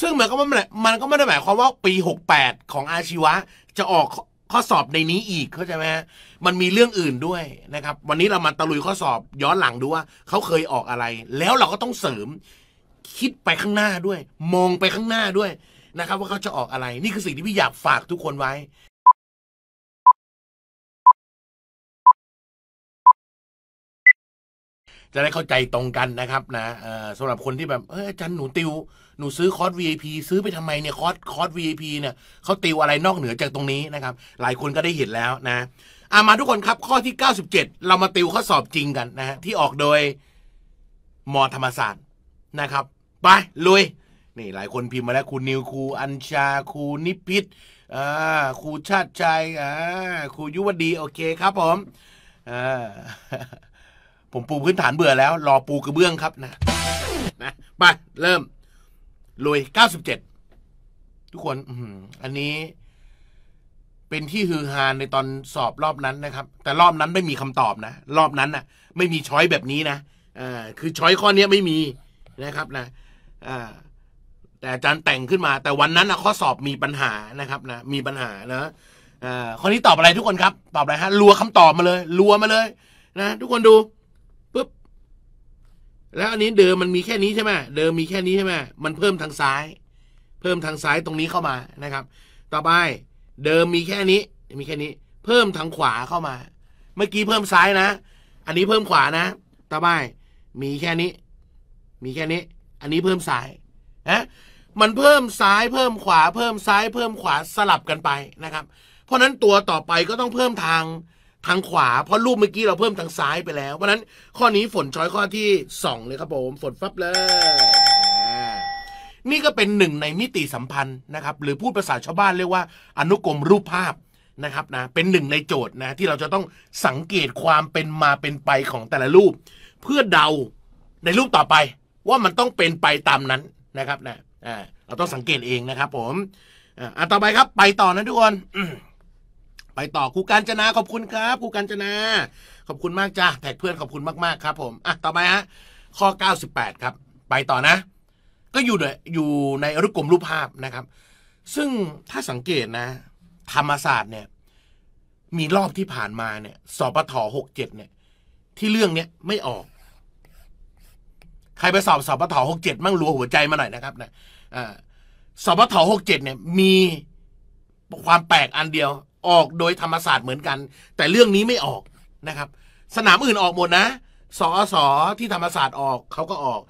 ซึ่งมันก็ไม่มันก็ไม่ได้หมายความว่าปี 68 ของอาชีวะ จะออกข้อสอบในนี้อีกเข้าใจไหมมันมีเรื่องอื่นด้วยนะครับ วันนี้เรามาตะลุยข้อสอบ ย้อนหลังดูว่าเขาเคยออกอะไร แล้วเราก็ต้องเสริมคิดไปข้างหน้าด้วย มองไปข้างหน้าด้วยนะครับ ว่าเขาจะออกอะไร นี่คือสิ่งที่พี่อยากฝากทุกคนไว้ จะได้เข้าใจตรงกันนะครับ นะสำหรับคนที่แบบเอออาจารย์หนูติวหนูซื้อคอร์ส VIP ซื้อไปทำไมเนี่ยคอร์สคอร์ส VIP เนี่ยเขาติวอะไรนอกเหนือจากตรงนี้นะครับ หลายคนก็ได้เห็นแล้วนะอามาทุกคนครับข้อที่ 97 เรามาติวข้อสอบจริงกันนะฮะที่ออกโดยมอธรรมศาสตร์ นะครับ ไป ลุย นี่หลายคนพิมพ์มาแล้วครูนิวครูอัญชาครูนิพิษอ่าครูชาติชัยอ่าครูยุวดี โอเคครับผมอ่าผมปูพื้นฐานเบื่อแล้ว รอปูกระเบื้องครับนะนะไปเริ่มรวยเก้าสิบเจ็ดทุกคนอันนี้เป็นที่ฮือฮาในตอนสอบรอบนั้นนะครับ แต่รอบนั้นไม่มีคำตอบนะ รอบนั้นน่ะ ไม่มีช้อยแบบนี้นะอ่าคือช้อยข้อนี้ไม่มีนะครับ นะอ่า แต่อาจารย์แต่งขึ้นมา แต่วันนั้นนะข้อสอบมีปัญหานะครับ นะ มีปัญหานะอ่าข้อนี้ตอบอะไร ทุกคนครับ ตอบอะไรฮะรัวคำตอบมาเลยรัวมาเลย นะทุกคนดูแล้วอันนี้เดิมมันมีแค่นี้ใช่ไหมเดิมมีแค่นี้ใช่ไหมมันเพิ่มทางซ้าย เพิ่มทางซ้ายตรงนี้เข้ามานะครับ ต่อไปเดิมมีแค่นี้ มีแค่นี้ เพิ่มทางขวาเข้ามาเมื่อกี้เพิ่มซ้ายนะอันนี้เพิ่มขวานะ ต่อไป มีแค่นี้ มีแค่นี้ อันนี้เพิ่มซ้ายนะมันเพิ่มซ้ายเพิ่มขวา เพิ่มซ้าย เพิ่มขวาสลับกันไปนะครับ เพราะนั้นตัวต่อไปก็ต้องเพิ่มทางทางขวาเพราะรูปเมื่อกี้เราเพิ่มทางซ้ายไปแล้วเพราะนั้นข้อนี้ฝนช้อยข้อที่ 2 เลยครับผมฝนฟับเลยนี่ก็เป็นหนึ่งในมิติสัมพันธ์นะครับ หรือพูดภาษาชาวบ้านเรียกว่าอนุกรมรูปภาพนะครับนะเป็นหนึ่งในโจทย์นะที่เราจะต้องสังเกตความเป็นมาเป็นไปของแต่ละรูปเพื่อเดาในรูปต่อไปว่ามันต้องเป็นไปตามนั้นนะครับนะเราต้องสังเกตเองนะครับ ผมอ่าต่อไปครับไปต่อนะทุกคนไปต่อครูการจนาขอบคุณครับครูการจนาขอบคุณมากจ้าแท็กเพื่อนขอบคุณมากๆครับผมอ่ะต่อไปฮะข้อ 98 ครับ ไปต่อนะ ก็อยู่เนอยู่ในอนุกรมรูปภาพนะครับ ซึ่งถ้าสังเกตนะ ธรรมศาสตร์เนี่ย มีรอบที่ผ่านมาเนี่ยสอบปทหกเจ็ดเนี่ย ที่เรื่องเนี้ยไม่ออก ใครไปสอบสอบปทหกเจ็ดมั่งรัวหัวใจมาหน่อยนะครับนะสอบปทหกเจ็ดเนี่ย มีความแปลกอันเดียวออกโดยธรรมศาสตร์เหมือนกัน แต่เรื่องนี้ไม่ออกนะครับ สนามอื่นออกหมดนะสอสอที่ธรรมศาสตร์ออกเขาก็ออก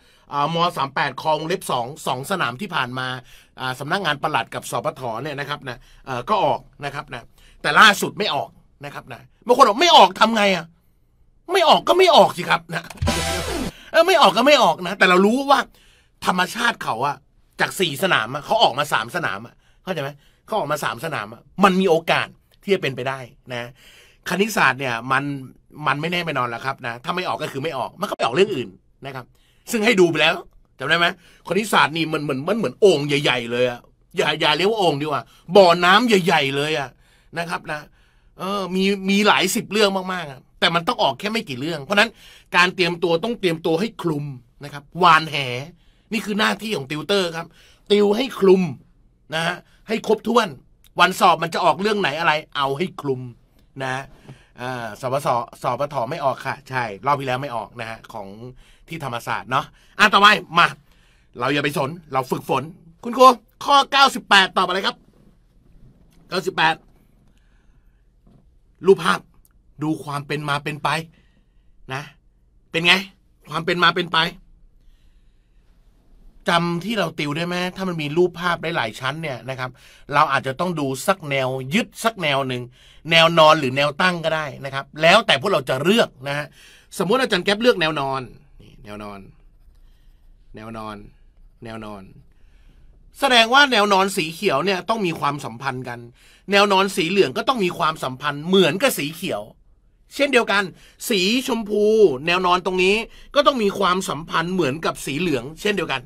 มอสามแปดคลองเล็บสองสองสนามที่ผ่านมาสำนักงานประหลัดกับสปทเนี่ยนะครับ นะก็ออกนะครับนะแต่ล่าสุดไม่ออกนะครับนะบางคนบอกไม่ออกทำไงอ่ะไม่ออกก็ไม่ออกสิครับนะไม่ออกก็ไม่ออกนะแต่เรารู้ว่าธรรมชาติเขาอะจากสี่สนามเขาออกมาสามสนามเข้าใจไหมเขาออกมาสามสนามมันมีโอกาสที่จะเป็นไปได้นะคณิตศาสตร์เนี่ยมันมันไม่แน่ไม่นอนแล้วครับนะถ้าไม่ออกก็คือไม่ออกมันก็ไปออกเรื่องอื่นนะครับ ซึ่งให้ดูไปแล้วจำได้ไหมคณิตศาสตร์นี่มันเหมือนมันเหมือนโอ่งใหญ่ ๆ เลยอะอย่าอย่าเรียกว่าโอ่งดีกว่าบ่อน้ำใหญ่ ๆเลยอะนะครับนะเออมีมีหลายสิบเรื่องมากๆ แต่มันต้องออกแค่ไม่กี่เรื่อง เพราะนั้นการเตรียมตัวต้องเตรียมตัวให้คลุมนะครับวานแห นี่คือหน้าที่ของติวเตอร์ครับ ติวให้คลุมนะฮะให้ครบถ้วนวัน สอบมันจะออกเรื่องไหนอะไร เอาให้คลุมนะสอบสสอบประถไม่ออกค่ะ ใช่ รอบที่แล้วไม่ออกนะฮะของที่ธรรมศาสตร์เนาะอ่ะต่อไปมา เราอย่าไปสน เราฝึกฝน คุณครูข้อ 98 ตอบอะไรครับ 98 รูปภาพดูความเป็นมาเป็นไปนะ เป็นไง ความเป็นมาเป็นไปจำที่เราติวได้ไหมถ้ามันมีรูปภาพได้หลายชั้นเนี่ยนะครับ เราอาจจะต้องดูสักแนวยึดสักแนวหนึ่งแนวนอนหรือแนวตั้งก็ได้นะครับ แล้วแต่พวกเราจะเลือกนะฮะ สมมุติอาจารย์แก๊ปเลือกแนวนอนนี่แนวนอน แนวนอน แนวนอน แสดงว่าแนวนอนสีเขียวเนี่ยต้องมีความสัมพันธ์กัน แนวนอนสีเหลืองก็ต้องมีความสัมพันธ์ เหมือนกับสีเขียว เช่นเดียวกัน สีชมพู แนวนอนตรงนี้ก็ต้องมีความสัมพันธ์เหมือนกับสีเหลือง เช่นเดียวกัน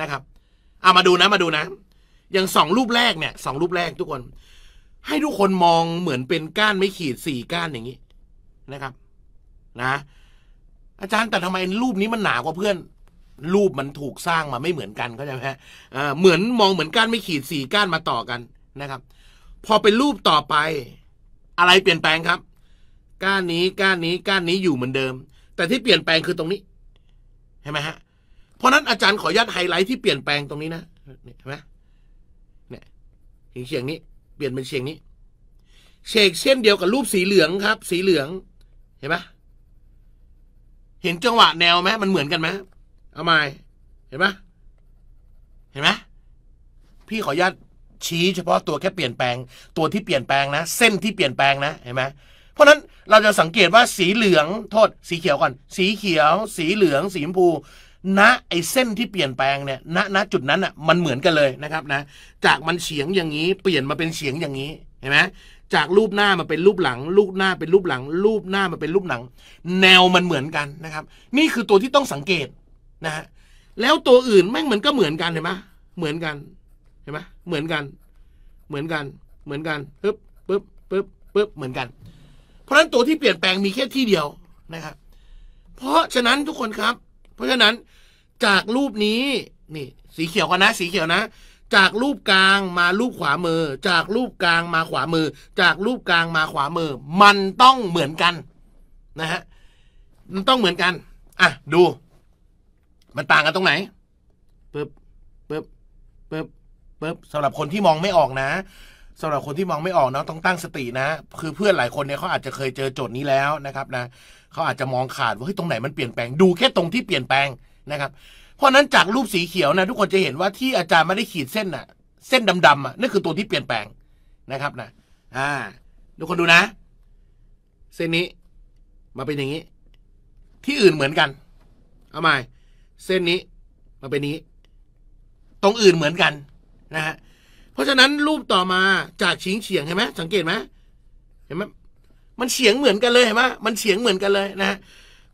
นะครับเอามาดูนะมาดูนะ อย่างสองรูปแรกเนี่ยสองรูปแรกทุกคน ให้ทุกคนมองเหมือนเป็นก้านไม่ขีดสี่ก้านอย่างนี้นะครับนะ อาจารย์แต่ทำไมรูปนี้มันหนากว่าเพื่อน รูปมันถูกสร้างมาไม่เหมือนกันเข้าใจไหมฮะเหมือนมองเหมือนก้านไม่ขีดสี่ก้านมาต่อกันนะครับ พอเป็นรูปต่อไป อะไรเปลี่ยนแปลงครับ ก้านนี้ ก้านนี้ ก้านนี้อยู่เหมือนเดิม แต่ที่เปลี่ยนแปลงคือตรงนี้เห็นไหมฮะเพราะนั้นอาจารย์ขอยัดไฮไลท์ที่เปลี่ยนแปลงตรงนี้นะ เห็นไหมเนี่ยเฉียงนี้ เปลี่ยนเป็นเฉียงนี้ เฉกเช่นเดียวกับรูปสีเหลืองครับ สีเหลือง เห็นไหมเห็นจังหวะแนวไหมมันเหมือนกันไหมเอามาเห็นไหมเห็นไหมพี่ขออนุญาตชี้เฉพาะ ตัวแค่เปลี่ยนแปลง ตัวที่เปลี่ยนแปลงนะ เส้นที่เปลี่ยนแปลงนะ เห็นไหมเพราะนั้นเราจะสังเกตว่าสีเหลืองโทษสีเขียวก่อน สีเขียว สีเหลือง สีชมพูณไอเส้นที่เปลี่ยนแปลงเนี่ยณณจุดนั้นอ่ะมันเหมือนกันเลยนะครับนะ จากมันเฉียงอย่างนี้เปลี่ยนมาเป็นเฉียงอย่างนี้เห็นไหมจากรูปหน้ามาเป็นรูปหลังรูปหน้าเป็นรูปหลัง รูปหน้ามาเป็นรูปหลัง แนวมันเหมือนกันนะครับ นี่คือตัวที่ต้องสังเกตนะฮะแล้วตัวอื่นแม่งเหมือนก็เหมือนกันเห็นไหมเหมือนกันเห็นไหมเหมือนกัน เหมือนกัน เหมือนกันปึ๊บปึ๊บปึ๊บปึ๊บเหมือนกัน เพราะฉะนั้นตัวที่เปลี่ยนแปลงมีแค่ที่เดียวนะครับ เพราะฉะนั้นทุกคนครับเพราะฉะนั้น จากรูปนี้ นี่สีเขียวกันนะ สีเขียวนะจากรูปกลางมารูปขวามือ จากรูปกลางมาขวามือ จากรูปกลางมาขวามือ มันต้องเหมือนกันนะฮะ มันต้องเหมือนกัน อ่ะ ดู มันต่างกันตรงไหนปึ๊บปึ๊บปึ๊บปึ๊บสำหรับคนที่มองไม่ออกนะสำหรับคนที่มองไม่ออกเนาะต้องตั้งสตินะคือเพื่อนหลายคนเนี่ยเขาอาจจะเคยเจอโจทย์นี้แล้วนะครับ นะเขาอาจจะมองขาดว่าเฮ้ยตรงไหนมันเปลี่ยนแปลง ดูแค่ตรงที่เปลี่ยนแปลงนะครับ เพราะนั้นจากรูปสีเขียวนะทุกคนจะเห็นว่าที่อาจารย์ไม่ได้ขีดเส้นน่ะ เส้นดำๆอ่ะนั่นคือตัวที่เปลี่ยนแปลงนะครับนะอ่าทุกคนดูนะ เส้นนี้ มาเป็นอย่างนี้ ที่อื่นเหมือนกัน เอาไหม่เส้นนี้ มาเป็นนี้ ตรงอื่นเหมือนกันนะฮะเพราะฉะนั้นรูปต่อมาจากชิงเฉียงเห็นไหมสังเกตไหมเห็นไหมมันเฉียงเหมือนกันเลยเห็นไหมมันเฉียงเหมือนกันเลยนะ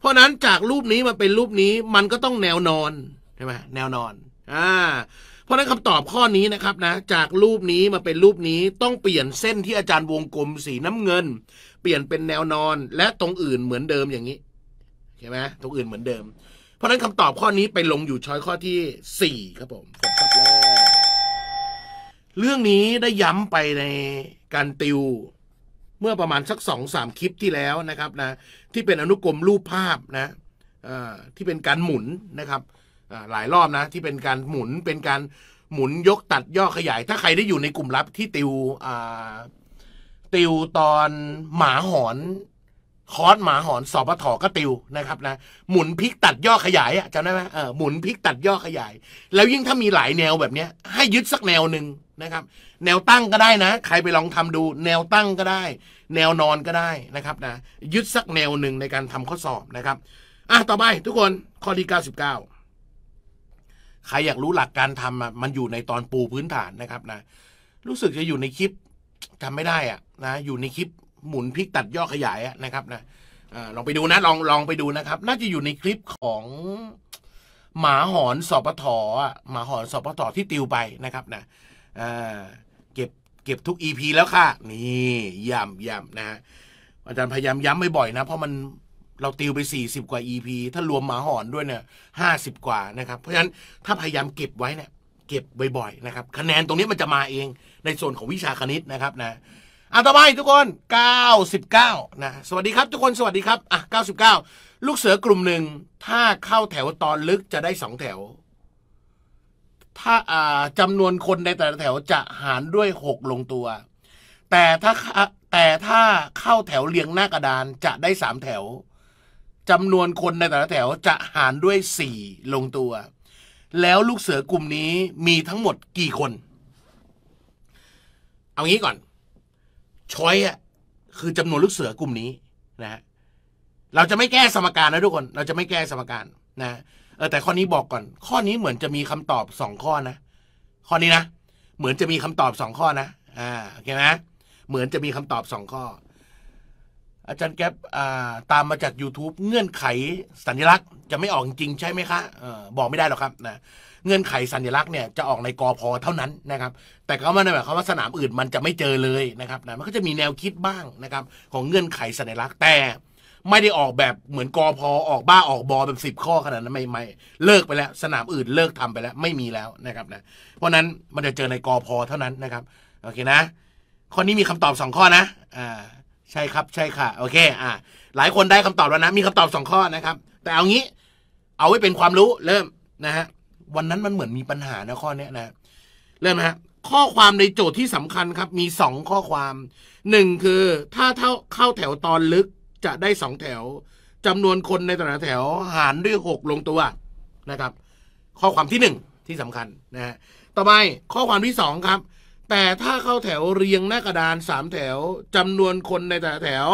เพราะนั้นจากรูปนี้มาเป็นรูปนี้ มันก็ต้องแนวนอนใช่ไหมแนวนอน อ่า เพราะนั้นคำตอบข้อนี้นะครับนะ จากรูปนี้มาเป็นรูปนี้ต้องเปลี่ยนเส้นที่อาจารย์วงกลมสีน้ำเงิน เปลี่ยนเป็นแนวนอน และตรงอื่นเหมือนเดิมอย่างนี้เใช่ไหมตรงอื่นเหมือนเดิม เพราะนั้นคำตอบข้อนี้ไปลงอยู่ช้อยข้อที่สี่ครับผมจบครับแล้วเรื่องนี้ได้ย้ำไปในการติวเมื่อประมาณสักสองสามคลิปที่แล้วนะครับนะที่เป็นอนุกรมรูปภาพนะที่เป็นการหมุนนะครับหลายรอบนะที่เป็นการหมุนเป็นการหมุนยกตัดย่อขยาย ถ้าใครได้อยู่ในกลุ่มลับที่ติวติวตอนหมาหอนคอสหมาหอนสอบปถก็ติวนะครับนะหมุนพลิกตัดย่อขยายอะจำได้ไหมเออหมุนพลิกตัดย่อขยาย แล้วยิ่งถ้ามีหลายแนวแบบเนี้ย ให้ยึดสักแนวหนึ่งนะครับ แนวตั้งก็ได้นะ ใครไปลองทำดูแนวตั้งก็ได้ แนวนอนก็ได้นะครับนะยึดสักแนวหนึ่งในการทำข้อสอบนะครับอ่ะต่อไปทุกคนข้อที่้าใครอยากรู้หลักการทำอ่ะมันอยู่ในตอนปูพื้นฐานนะครับนะรู้สึกจะอยู่ในคลิปจำไม่ได้อ่ะนะอยู่ในคลิปหมุนพลิกตัดย่อขยายนะครับนะลองไปดูนะลองลองไปดูนะครับ น่าจะอยู่ในคลิปของหมาหอนสอปทหมาหอนสอปทที่ติวไปนะครับนะเก็บเก็บทุกอีพีแล้วค่ะนี่ย่ำย่ำนะอาจารย์พยายามย้ำบ่อยๆนะเพราะมันเราติวไป 40 กว่า EP ถ้ารวมหมาหอนด้วยเนี่ยห้าสิบกว่านะครับ เพราะฉะนั้นถ้าพยายามเก็บไว้เนี่ยเก็บบ่อยๆนะครับ คะแนนตรงนี้มันจะมาเองในส่วนของวิชาคณิตนะครับนะอ่ะต่อไปทุกคน99นะสวัสดีครับ ทุกคนสวัสดีครับอ่ะ99 ลูกเสือกลุ่มหนึ่งถ้าเข้าแถวตอนลึกจะได้สองแถว ถ้าอ่าจำนวนคนในแต่ละแถวจะหารด้วยหกลงตัว แต่ถ้าแต่ถ้าเข้าแถวเรียงหน้ากระดานจะได้สามแถวจำนวนคนในแต่ละแถวจะหารด้วยสี่ลงตัว แล้วลูกเสือกลุ่มนี้มีทั้งหมดกี่คนเอางี้ก่อนช้อยอะคือจำนวนลูกเสือกลุ่มนี้นะฮะเราจะไม่แก้สมการนะทุกคนเราจะไม่แก้สมการนะเออแต่ข้อนี้บอกก่อน ข้อนี้เหมือนจะมีคำตอบสองข้อนะ ข้อนี้นะ เหมือนจะมีคำตอบสองข้อนะอ่าโอเคหมเหมือนจะมีคำตอบสองข้ออาจารย์แก๊ปตามมาจาก YouTube เงื่อนไขสัญลักษณ์ จะไม่ออกจริงใช่ไหมคะออบอกไม่ได้หรอกครับนะเงื่อนไขสัญลักษณ์เนี่ยจะออกในกอพอเท่านั้นนะครับ แต่ก็ไม่ได้หมายความว่าสนามอื่นมันจะไม่เจอเลยนะครับนะมันก็จะมีแนวคิดบ้างนะครับ ของเงื่อนไขสัญลักษณ์ แต่ ไม่ได้ออกแบบเหมือนกอพอออกบ้าออกบอแบบสิบข้อขนาดนั้นไม่ไม่เลิกไปแล้ว สนามอื่นเลิกทำไปแล้ว ไม่มีแล้วนะครับนะ เพราะนั้นมันจะเจอในกอพอเท่านั้นนะครับ โอเคนะ ข้อนี้มีคำตอบสองข้อนะ อ่า ใช่ครับใช่ค่ะ โอเค อ่าหลายคนได้คำตอบแล้วนะ มีคำตอบสองข้อนะครับ แต่เอางี้เอาไว้เป็นความรู้เริ่มนะฮะวันนั้นมันเหมือนมีปัญหานะข้อเนี้ยนะเริ่มหมฮะ ข้อความในโจทย์ที่สำคัญครับมีสองข้อความหนึ่งคือถ้าเท่าเข้าแถวตอนลึกจะได้สองแถว จำนวนคนในแต่ละแถวหารด้วยหกลงตัวนะครับ ข้อความที่หนึ่งที่สำคัญนะฮะต่อไปข้อความที่สองครับ แต่ถ้าเข้าแถวเรียงหน้ากระดานสามแถวจำนวนคนในแต่ละแถว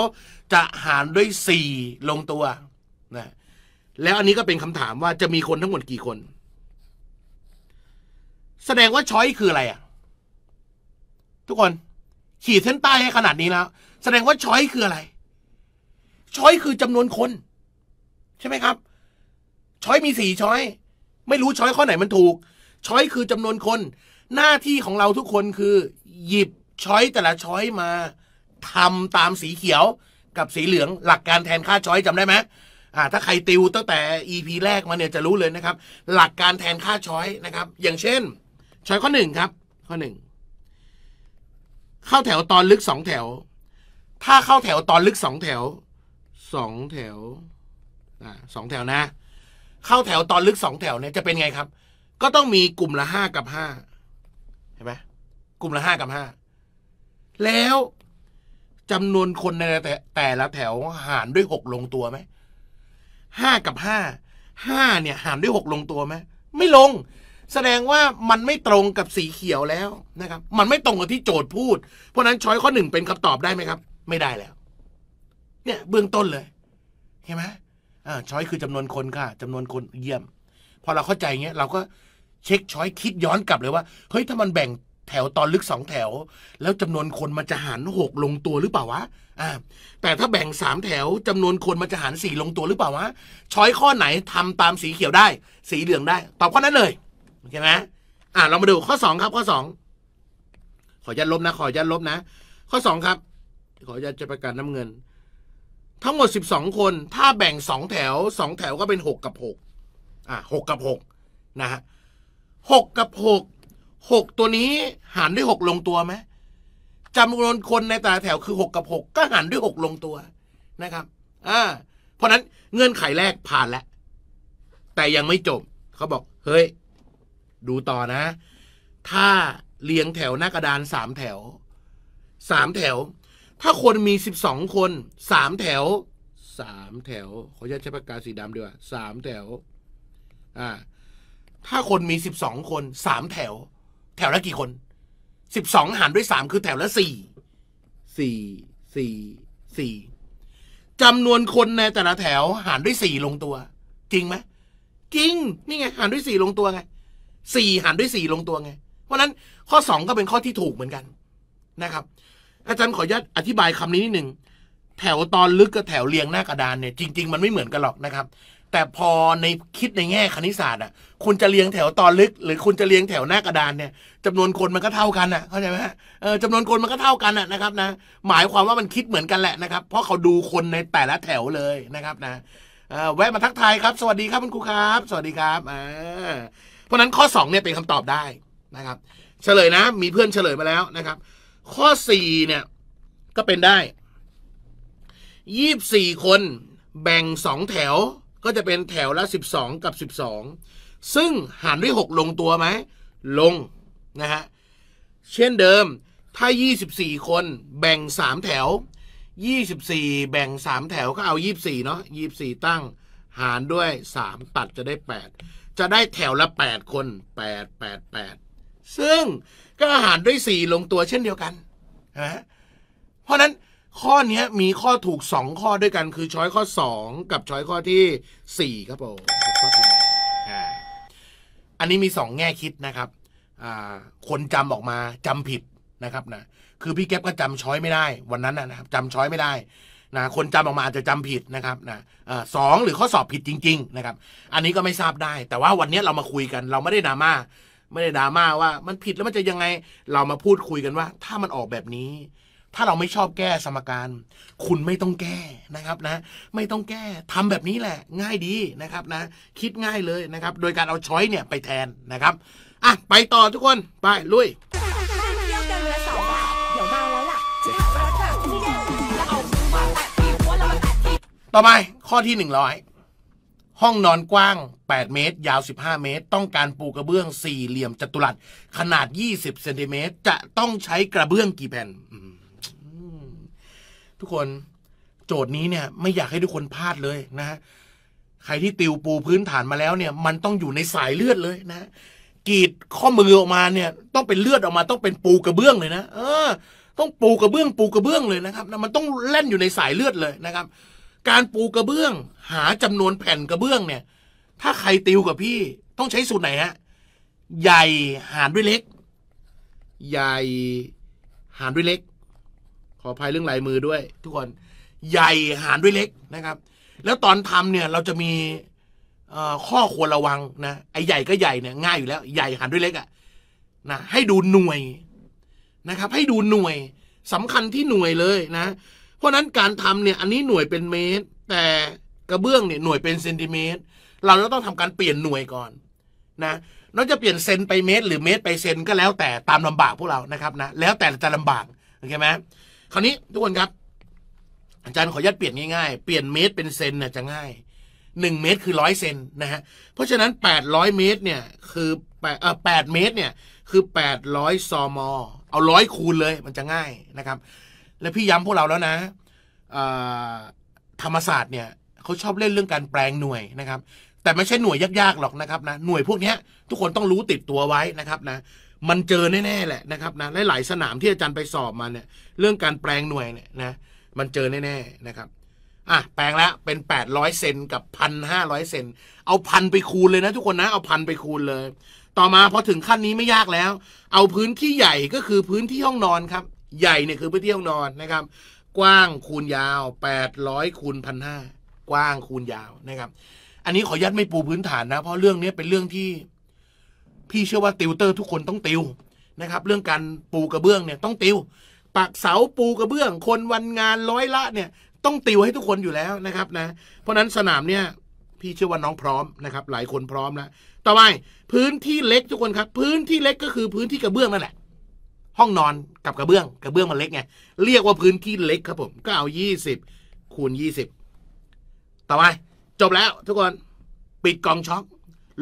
จะหารด้วยสี่ลงตัวนะแล้วอันนี้ก็เป็นคำถามว่าจะมีคนทั้งหมดกี่คนแสดงว่าช้อยคืออะไรอ่ะ ทุกคนขีดเส้นใต้ให้ขนาดนี้แล้ว แสดงว่าช้อยคืออะไร ช้อยคือจำนวนคน ใช่ไหมครับ ช้อยมีสี่ช้อย ไม่รู้ช้อยข้อไหนมันถูก ช้อยคือจำนวนคน หน้าที่ของเราทุกคนคือ หยิบช้อยแต่ละช้อยมา ทำตามสีเขียวกับสีเหลือง หลักการแทนค่าช้อยจำได้ไหมอ่า ถ้าใครติวตั้งแต่ EP แรกมาเนี่ยจะรู้เลยนะครับ หลักการแทนค่าช้อยนะครับ อย่างเช่นช้อยข้อหนึ่งครับ ข้อหนึ่งเข้าแถวตอนลึกสองแถว ถ้าเข้าแถวตอนลึกสองแถวสองแถวอ่าสองแถวนะ เข้าแถวตอนลึกสองแถวเนี่ยจะเป็นไงครับ ก็ต้องมีกลุ่มละห้ากับห้าเห็นไหมกลุ่มละห้ากับห้าแล้วจำนวนคนในแต่แต่ละแถวหารด้วยหกลงตัวไหมห้ากับห้าห้าเนี่ยหารด้วยหกลงตัวไหมไม่ลงแสดงว่ามันไม่ตรงกับสีเขียวแล้วนะครับ มันไม่ตรงกับที่โจทย์พูด เพราะนั้นช้อยข้อหนึ่งเป็นคำตอบได้ไหมครับ ไม่ได้แล้ว เนี่ย เบื้องต้นเลย เห็นไหมอ่าช้อยคือจำนวนคนค่ะ จำนวนคนเยี่ยม พอเราเข้าใจเงี้ย เราก็เช็คช้อยคิดย้อนกลับเลยว่า เฮ้ย ถ้ามันแบ่งแถวตอนลึกสองแถว แล้วจำนวนคนมันจะหารหกลงตัวหรือเปล่าวะ อ่า แต่ถ้าแบ่งสามแถวจำนวนคนมันจะหารสี่ลงตัวหรือเปล่าวะ ช้อยข้อไหนทำตามสีเขียวได้ สีเหลืองได้ตอบข้อนั้นเลยโอเคไหมอ่าเรามาดูข้อสองครับข้อสอง ขอยัดลบนะขอยัดลบนะข้อสองครับ ขอยัดจะประกันน้ำเงิน ทั้งหมดสิบสองคนถ้าแบ่งสองแถวสองแถวก็เป็นหกกับหก อ่าหกกับหกนะฮะหกกับหกหกตัวนี้หารด้วยหกลงตัวไหมจำนวนคนในแต่ละแถวคือหกกับหกก็หารด้วยหกลงตัวนะครับอ่าเพราะนั้นเงื่อนไขแรกผ่านแล้วแต่ยังไม่จบ เขาบอก เฮ้ยดูต่อนะ ถ้าเรียงแถว หน้ากระดานสามแถว สามแถว ถ้าคนมีสิบสองคน สามแถว สามแถว ขออนุญาตใช้ปากกาสีดำดีกว่าสามแถว อ่า ถ้าคนมีสิบสองคน สามแถว แถวละกี่คน สิบสองหารด้วยสามคือแถวละสี่ สี่ สี่ สี่จำนวนคนในแต่ละแถวหารด้วยสี่ลงตัว จริงไหมจริง นี่ไง หารด้วยสี่ลงตัวไงสี่หารด้วยสี่ลงตัวไง เพราะนั้นข้อสองก็เป็นข้อที่ถูกเหมือนกันนะครับ อาจารย์ขออนุญาตอธิบายคำนี้นิดหนึ่งแถวตอนลึกกับแถวเรียงหน้ากระดานเนี่ยจริง ๆ มันไม่เหมือนกันหรอกนะครับ แต่พอในคิดในแง่คณิตศาสตร์อ่ะคุณจะเรียงแถวตอนลึก หรือคุณจะเรียงแถวหน้ากระดานเนี่ยจำนวนคนมันก็เท่ากันอ่ะเข้าใจไหมฮะเออจำนวนคนมันก็เท่ากันอ่ะนะครับ นะ หมายความว่ามันคิดเหมือนกันแหละนะครับ เพราะเขาดูคนในแต่ละแถวเลยนะครับนะแวะมาทักทายครับ สวัสดีครับคุณครูครับ สวัสดีครับอ่าเพราะนั้นข้อ 2 เนี่ยเป็นคำตอบได้นะครับเฉลยนะ มีเพื่อนเฉลยมาแล้วนะครับข้อ 4 เนี่ย ก็เป็นได้ยี่บสี่คนแบ่งสองแถวก็จะเป็นแถวละสิบสองกับสิบสองซึ่งหารด้วยหกลงตัวไหม ลงนะฮะเช่นเดิมถ้ายี่สิบี่คนแบ่งสามแถวยี่สิบี่แบ่งสามแถวก็เอายี่สิบี่เนาะยี่สิบี่ตั้งหารด้วยสามตัดจะได้แปดจะได้แถวละ 8 คน8 8 8ซึ่งก็หารด้วย 4 ลงตัวเช่นเดียวกันนะเพราะนั้นข้อนี้มีข้อถูก 2 ข้อด้วยกัน คือ ช้อยข้อ 2 กับช้อยข้อที่ 4 ครับผมข้อที่อันนี้มี 2 แง่คิดนะครับคนจำออกมาจำผิดนะครับนะคือพี่แก๊ปก็จำช้อยไม่ได้ วันนั้นนะครับจำช้อยไม่ได้นะคนจำออกมาอาจจะจำผิดนะครับนะสองหรือข้อสอบผิดจริงๆนะครับ อันนี้ก็ไม่ทราบได้ แต่ว่าวันนี้เรามาคุยกัน เราไม่ได้ดราม่า ไม่ได้ดราม่าว่า มันผิดแล้วมันจะยังไง เรามาพูดคุยกันว่าถ้ามันออกแบบนี้ ถ้าเราไม่ชอบแก้สมการ คุณไม่ต้องแก้นะครับนะ ไม่ต้องแก้ทำแบบนี้แหละ ง่ายดีนะครับนะ คิดง่ายเลยนะครับ โดยการเอาช้อยเนี่ยไปแทนนะครับอ่ะไปต่อทุกคนไปลุยต่อไป ข้อที่หนึ่งร้อยห้องนอนกว้าง 8 เมตร ยาว 15 เมตร ต้องการปูกระเบื้องสี่เหลี่ยมจัตุรัสขนาด 20เซนติเมตรจะต้องใช้กระเบื้องกี่แผ่นทุกคนโจทย์นี้เนี่ย ไม่อยากให้ทุกคนพลาดเลยนะฮะใครที่ติวปูพื้นฐานมาแล้วเนี่ย มันต้องอยู่ในสายเลือดเลยนะกรีดข้อมือออกมาเนี่ย ต้องเป็นเลือดออกมาต้องเป็นปูกระเบื้องเลยนะเออต้องปูกระเบื้องปูกระเบื้องเลยนะครับนมันต้องเล่นอยู่ในสายเลือดเลยนะครับการปูกระเบื้องหาจำนวนแผ่นกระเบื้องเนี่ย ถ้าใครติวกับพี่ต้องใช้สูตรไหนฮะใหญ่หารด้วยเล็ก ใหญ่หารด้วยเล็ก ขออภัยเรื่องลายมือด้วย ทุกคน ใหญ่หารด้วยเล็กนะครับ แล้วตอนทำเนี่ยเราจะมีข้อควรระวังนะไอ้ใหญ่ก็ใหญ่เนี่ย ง่ายอยู่แล้วใหญ่หารด้วยเล็กอะ่ะนะให้ดูหน่วยนะครับ ให้ดูหน่วย สำคัญที่หน่วยเลยนะเพราะนั้นการทำเนี่ยอันนี้หน่วยเป็นเมตร แต่กระเบื้องเนี่ยหน่วยเป็นเซนติเมตร เราจะต้องทำการเปลี่ยนหน่วยก่อนนะนอกจะเปลี่ยนเซนไปเมตร หรือเมตรไปเซน ก็แล้วแต่ตามลำบากพวกเรานะครับนะแล้วแต่จะลำบากโอเคไหมคราวนี้ทุกคนครับ อาจารย์ขอยัดเปลี่ยนง่ายๆเปลี่ยนเมตรเป็นเซนน่ยจะง่ายหนึ่งเมตร คือร้อยเซนนะฮะเพราะฉะนั้นแปดร้อยเมตรเนี่ยคือแปดเออแปดเมตรเนี่ยคือแปดร้อยซมเอาร้อยคูณเลยมันจะง่ายนะครับและพี่ย้ำพวกเราแล้วนะธรรมศาสตร์เนี่ยเขาชอบเล่นเรื่องการแปลงหน่วยนะครับ แต่ไม่ใช่หน่วยยากๆหรอกนะครับนะหน่วยพวกนี้ทุกคนต้องรู้ติดตัวไว้นะครับนะ มันเจอแน่ๆแหละนะครับนะหลายๆสนามที่อาจารย์ไปสอบมาเนี่ย เรื่องการแปลงหน่วยเนี่ยนะ มันเจอแน่ๆนะครับอ่ะแปลงละเป็นแปดร้อยเซนกับพันห้าร้อยเซนเอาพันไปคูณเลยนะ ทุกคนนะเอาพันไปคูณเลย ต่อมาพอถึงขั้นนี้ไม่ยากแล้ว เอาพื้นที่ใหญ่ก็คือพื้นที่ห้องนอนครับใหญ่เนี่ยคือไปเที่ยงนอนนะครับ กว้างคูณยาว800คูณพันห้ากว้างคูณยาวนะครับ อันนี้ขอยัดไม่ปูพื้นฐานนะ เพราะเรื่องนี้เป็นเรื่องที่พี่เชื่อว่าติวเตอร์ทุกคนต้องติวนะครับ เรื่องการปูกระเบื้องเนี่ย ต้องติว ปักเสาปูกระเบื้อง คนวันงานร้อยละเนี่ยต้องติวให้ทุกคนอยู่แล้วนะครับนะเพราะนั้นสนามเนี่ยพี่เชื่อว่าน้องพร้อมนะครับ หลายคนพร้อมแล้วต่อไปพื้นที่เล็กทุกคนครับ พื้นที่เล็กก็คือพื้นที่กระเบื้องนั่นแหละห้องนอนกับกระเบื้องกระเบื้องมันเล็กไงเรียกว่าพื้นที่เล็กครับผมก็เอายี่สิบคูณยี่สิบต่อไปจบแล้วทุกคนปิดกล่องช็อค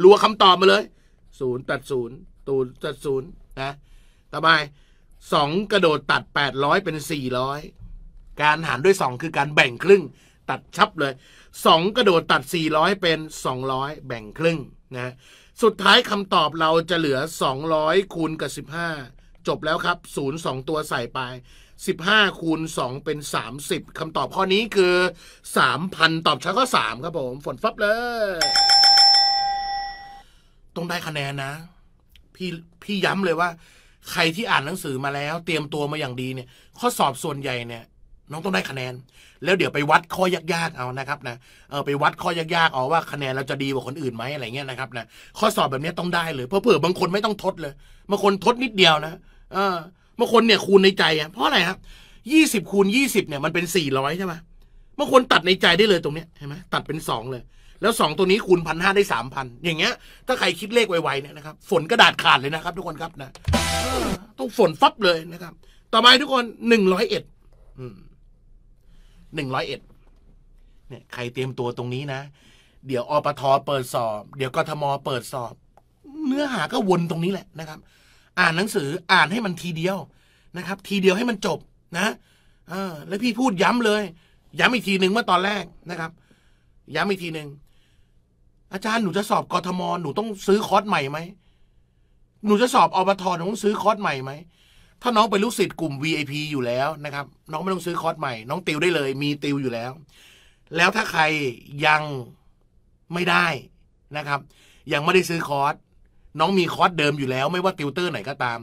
รัวคำตอบมาเลยศูนย์ตัดศูนย์ตูนตัดศูนย์นะต่อไปสองกระโดดตัดแปดร้อยเป็นสี่ร้อยการหารด้วยสองคือการแบ่งครึ่งตัดชับเลยสองกระโดดตัดสี่ร้อยเป็นสองร้อยแบ่งครึ่งนะสุดท้ายคำตอบเราจะเหลือสองร้อยคูณกับสิบห้าจบแล้วครับ ศูนย์สองตัวใส่ไป สิบห้าคูณสองเป็นสามสิบคำตอบข้อนี้คือสามพันตอบช้าก็สามครับผมฝนฟับเลยต้องได้คะแนนนะ พี่พี่ย้ำเลยว่าใครที่อ่านหนังสือมาแล้ว เตรียมตัวมาอย่างดีเนี่ย ข้อสอบส่วนใหญ่เนี่ย น้องต้องได้คะแนน แล้วเดี๋ยวไปวัดข้อยากๆ เอานะครับ นะ เออไปวัดข้อยากๆเอาว่าคะแนนเราจะดีกว่าคนอื่นไหมอะไรเงี้ยนะครับนะ ข้อสอบแบบนี้ต้องได้เลยเพราะเผื่อบางคนไม่ต้องทดเลย บางคนทดนิดเดียวนะเออบางคนเนี่ยคูณในใจอ่ะเพราะอะไรครับ ยี่สิบคูณยี่สิบเนี่ยมันเป็นสี่ร้อยใช่ไหมบางคนตัดในใจได้เลยตรงเนี้ยเห็นไหมตัดเป็นสองเลย แล้วสองตัวนี้คูณพันห้าได้สามพันอย่างเงี้ยถ้าใครคิดเลขไวๆเนี่ยนะครับ ฝนกระดาษขาดเลยนะครับ ทุกคนครับนะต้องฝนฟับเลยนะครับ ต่อมาทุกคนหนึ่งร้อยเอ็ดหนึ่งร้อยเอ็ดเนี่ย ใครเตรียมตัวตรงนี้นะเดี๋ยวอปทเปิดสอบ เดี๋ยวกทมเปิดสอบเนื้อหาก็วนตรงนี้แหละนะครับอ่านหนังสืออ่านให้มันทีเดียวนะครับ ทีเดียวให้มันจบนะอแล้วพี่พูดย้ำเลย ย้ำอีกทีหนึ่งเมื่อตอนแรกนะครับ ย้ำอีกทีหนึ่งอาจารย์หนูจะสอบกทม หนูต้องซื้อคอร์สใหม่ไหมหนูจะสอบอบทหนูต้องซื้อคอร์สใหม่ไหมถ้าน้องไปรู้สิธิ์กลุ่ม VIP อยู่แล้วนะครับ น้องไม่ต้องซื้อคอร์สใหม่น้องติวได้เลย มีติวอยู่แล้ว แล้วถ้าใครยังไม่ได้นะครับ ยังไม่ได้ซื้อคอร์สน้องมีคอร์สเดิมอยู่แล้วไม่ว่าติวเตอร์ไหนก็ตาม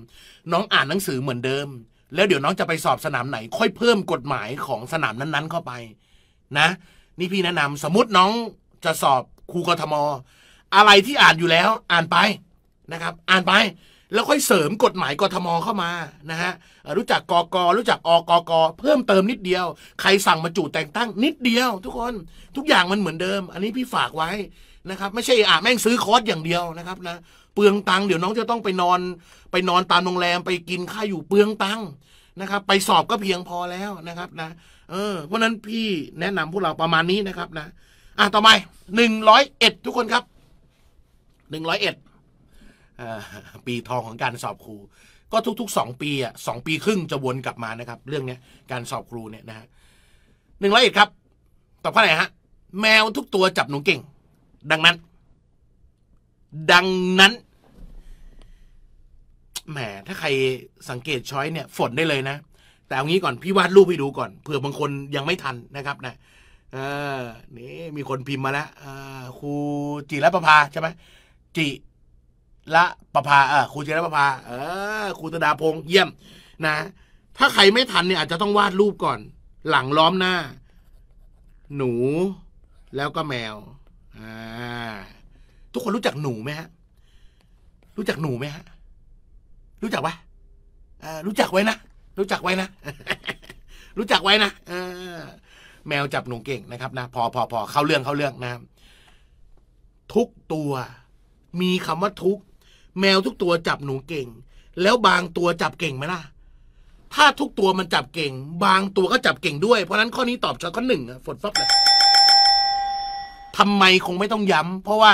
น้องอ่านหนังสือเหมือนเดิม แล้วเดี๋ยวน้องจะไปสอบสนามไหน ค่อยเพิ่มกฎหมายของสนามนั้นๆ เข้าไปนะ นี่พี่แนะนำสมมติน้องจะสอบครูกทมอะไรที่อ่านอยู่แล้วอ่านไปนะครับ อ่านไปแล้วค่อยเสริมกฎหมายกทมเข้ามานะฮะรู้จักกกรู้จักอกกเพิ่มเติมนิดเดียว ใครสั่งมาจู่แต่งตั้งนิดเดียว ทุกคนทุกอย่างมันเหมือนเดิม อันนี้พี่ฝากไว้นะครับ ไม่ใช่อ่าแม่งซื้อคอร์สอย่างเดียวนะครับนะเปลืองตังค์เดี๋ยวน้องจะต้องไปนอน ไปนอนตามโรงแรมไปกินข้าวอยู่เปลืองตังค์นะครับ ไปสอบก็เพียงพอแล้วนะครับนะเออเพราะนั้นพี่แนะนำพวกเราประมาณนี้นะครับ นะอ่ะต่อไปหนึ่งร้อยเอ็ดทุกคนครับหนึ่งร้อยเอ็ดปีทองของการสอบครู ก็ทุกๆสองปีอ่ะสองปีครึ่งจะวนกลับมานะครับ เรื่องเนี้ย การสอบครูเนี่ยนะฮะหนึ่งร้อยเอ็ดครับตอบข้อไหนฮะแมวทุกตัวจับหนูเก่ง ดังนั้น ดังนั้นแหมถ้าใครสังเกตช้อยเนี่ยฝนได้เลยนะ แต่เอางี้ก่อนพี่วาดรูปให้ดูก่อนเผื่อบางคนยังไม่ทันนะครับนะเออนี่มีคนพิมพ์มาแล้วครูจิรประภาใช่ไหมจิ ละประภาเออครูจิรประภาเออครูตดาพงเยี่ยมนะถ้าใครไม่ทันเนี่ย อาจจะต้องวาดรูปก่อน หลังล้อมหน้า หนูแล้วก็แมวอ่าทุกคนรู้จักหนูไหมฮะรู้จักหนูไหมฮะรู้จักปะรู้จักไว้นะ รู้จักไว้นะ รู้จักไว้นะอแมวจับหนูเก่งนะครับนะ พอพอพอเข้าเรื่องเข้าเรื่องนะ ทุกตัว มีคำว่าทุก แมวทุกตัวจับหนูเก่ง แล้วบางตัวจับเก่งไหมล่ะ ถ้าทุกตัวมันจับเก่ง บางตัวก็จับเก่งด้วย เพราะนั้นข้อนี้ตอบช็อตข้อหนึ่งฝนฟับเลยทำไมคงไม่ต้องย้ำ เพราะว่า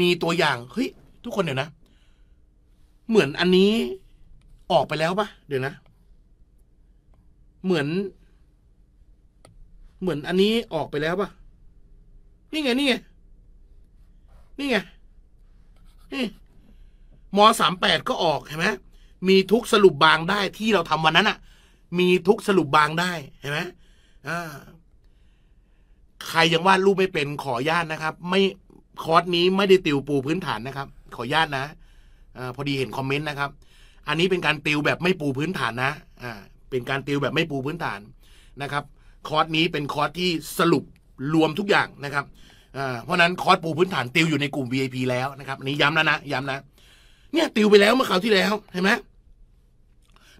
มีตัวอย่าง เฮ้ย ทุกคนเดี๋ยวนะ เหมือนอันนี้ออกไปแล้วปะเดี๋ยวนะเหมือน เหมือนอันนี้ออกไปแล้วปะนี่ไงนี่ไงนี่ไงนี่มสามแปดก็ออกเห็นไหมมีทุกสรุปบางได้ ที่เราทำวันนั้นอะมีทุกสรุปบางได้เห็นไหมอ่า ใครยังวาดรูปไม่เป็นขอญาตนะครับ ไม่คอร์สนี้ไม่ได้ติวปูพื้นฐานนะครับ ขอญาตนะอพอดีเห็นคอมเมนต์นะครับอันนี้เป็นการติวแบบไม่ปูพื้นฐานนะ อ่า เป็นการติวแบบไม่ปูพื้นฐานนะครับ คอร์สนี้เป็นคอร์สที่สรุปรวมทุกอย่างนะครับเพราะนั้นคอร์สปูพื้นฐานติวอยู่ในกลุ่ม VIP แล้วนะครับอันนี้ย้ำแล้วนะย้ำนะ เนี่ยติวไปแล้วเมื่อคราวที่แล้วเห็นไหม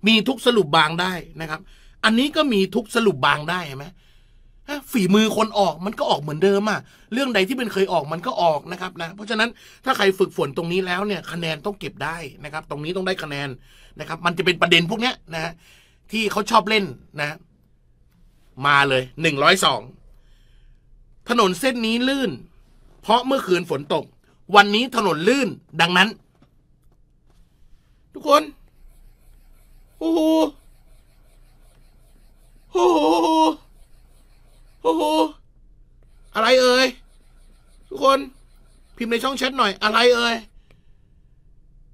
มีทุกสรุปบางได้นะครับ อันนี้ก็มีทุกสรุปบางได้เห็นไหมฝีมือคนออก มันก็ออกเหมือนเดิมอะเรื่องใดที่เป็นเคยออกมันก็ออกนะครับ นะ เพราะฉะนั้นถ้าใครฝึกฝนตรงนี้แล้วเนี่ยคะแนนต้องเก็บได้นะครับ ตรงนี้ต้องได้คะแนนนะครับ มันจะเป็นประเด็นพวกเนี้ยนะที่เขาชอบเล่นนะ มาเลยหนึ่งร้อยสองถนนเส้นนี้ลื่น เพราะเมื่อคืนฝนตก วันนี้ถนนลื่น ดังนั้น ทุกคนโอ้โหโอ้โหโอ้โหอะไรเอ่ยทุกคน พิมพ์ในช่องแชทหน่อย อะไรเอ่ย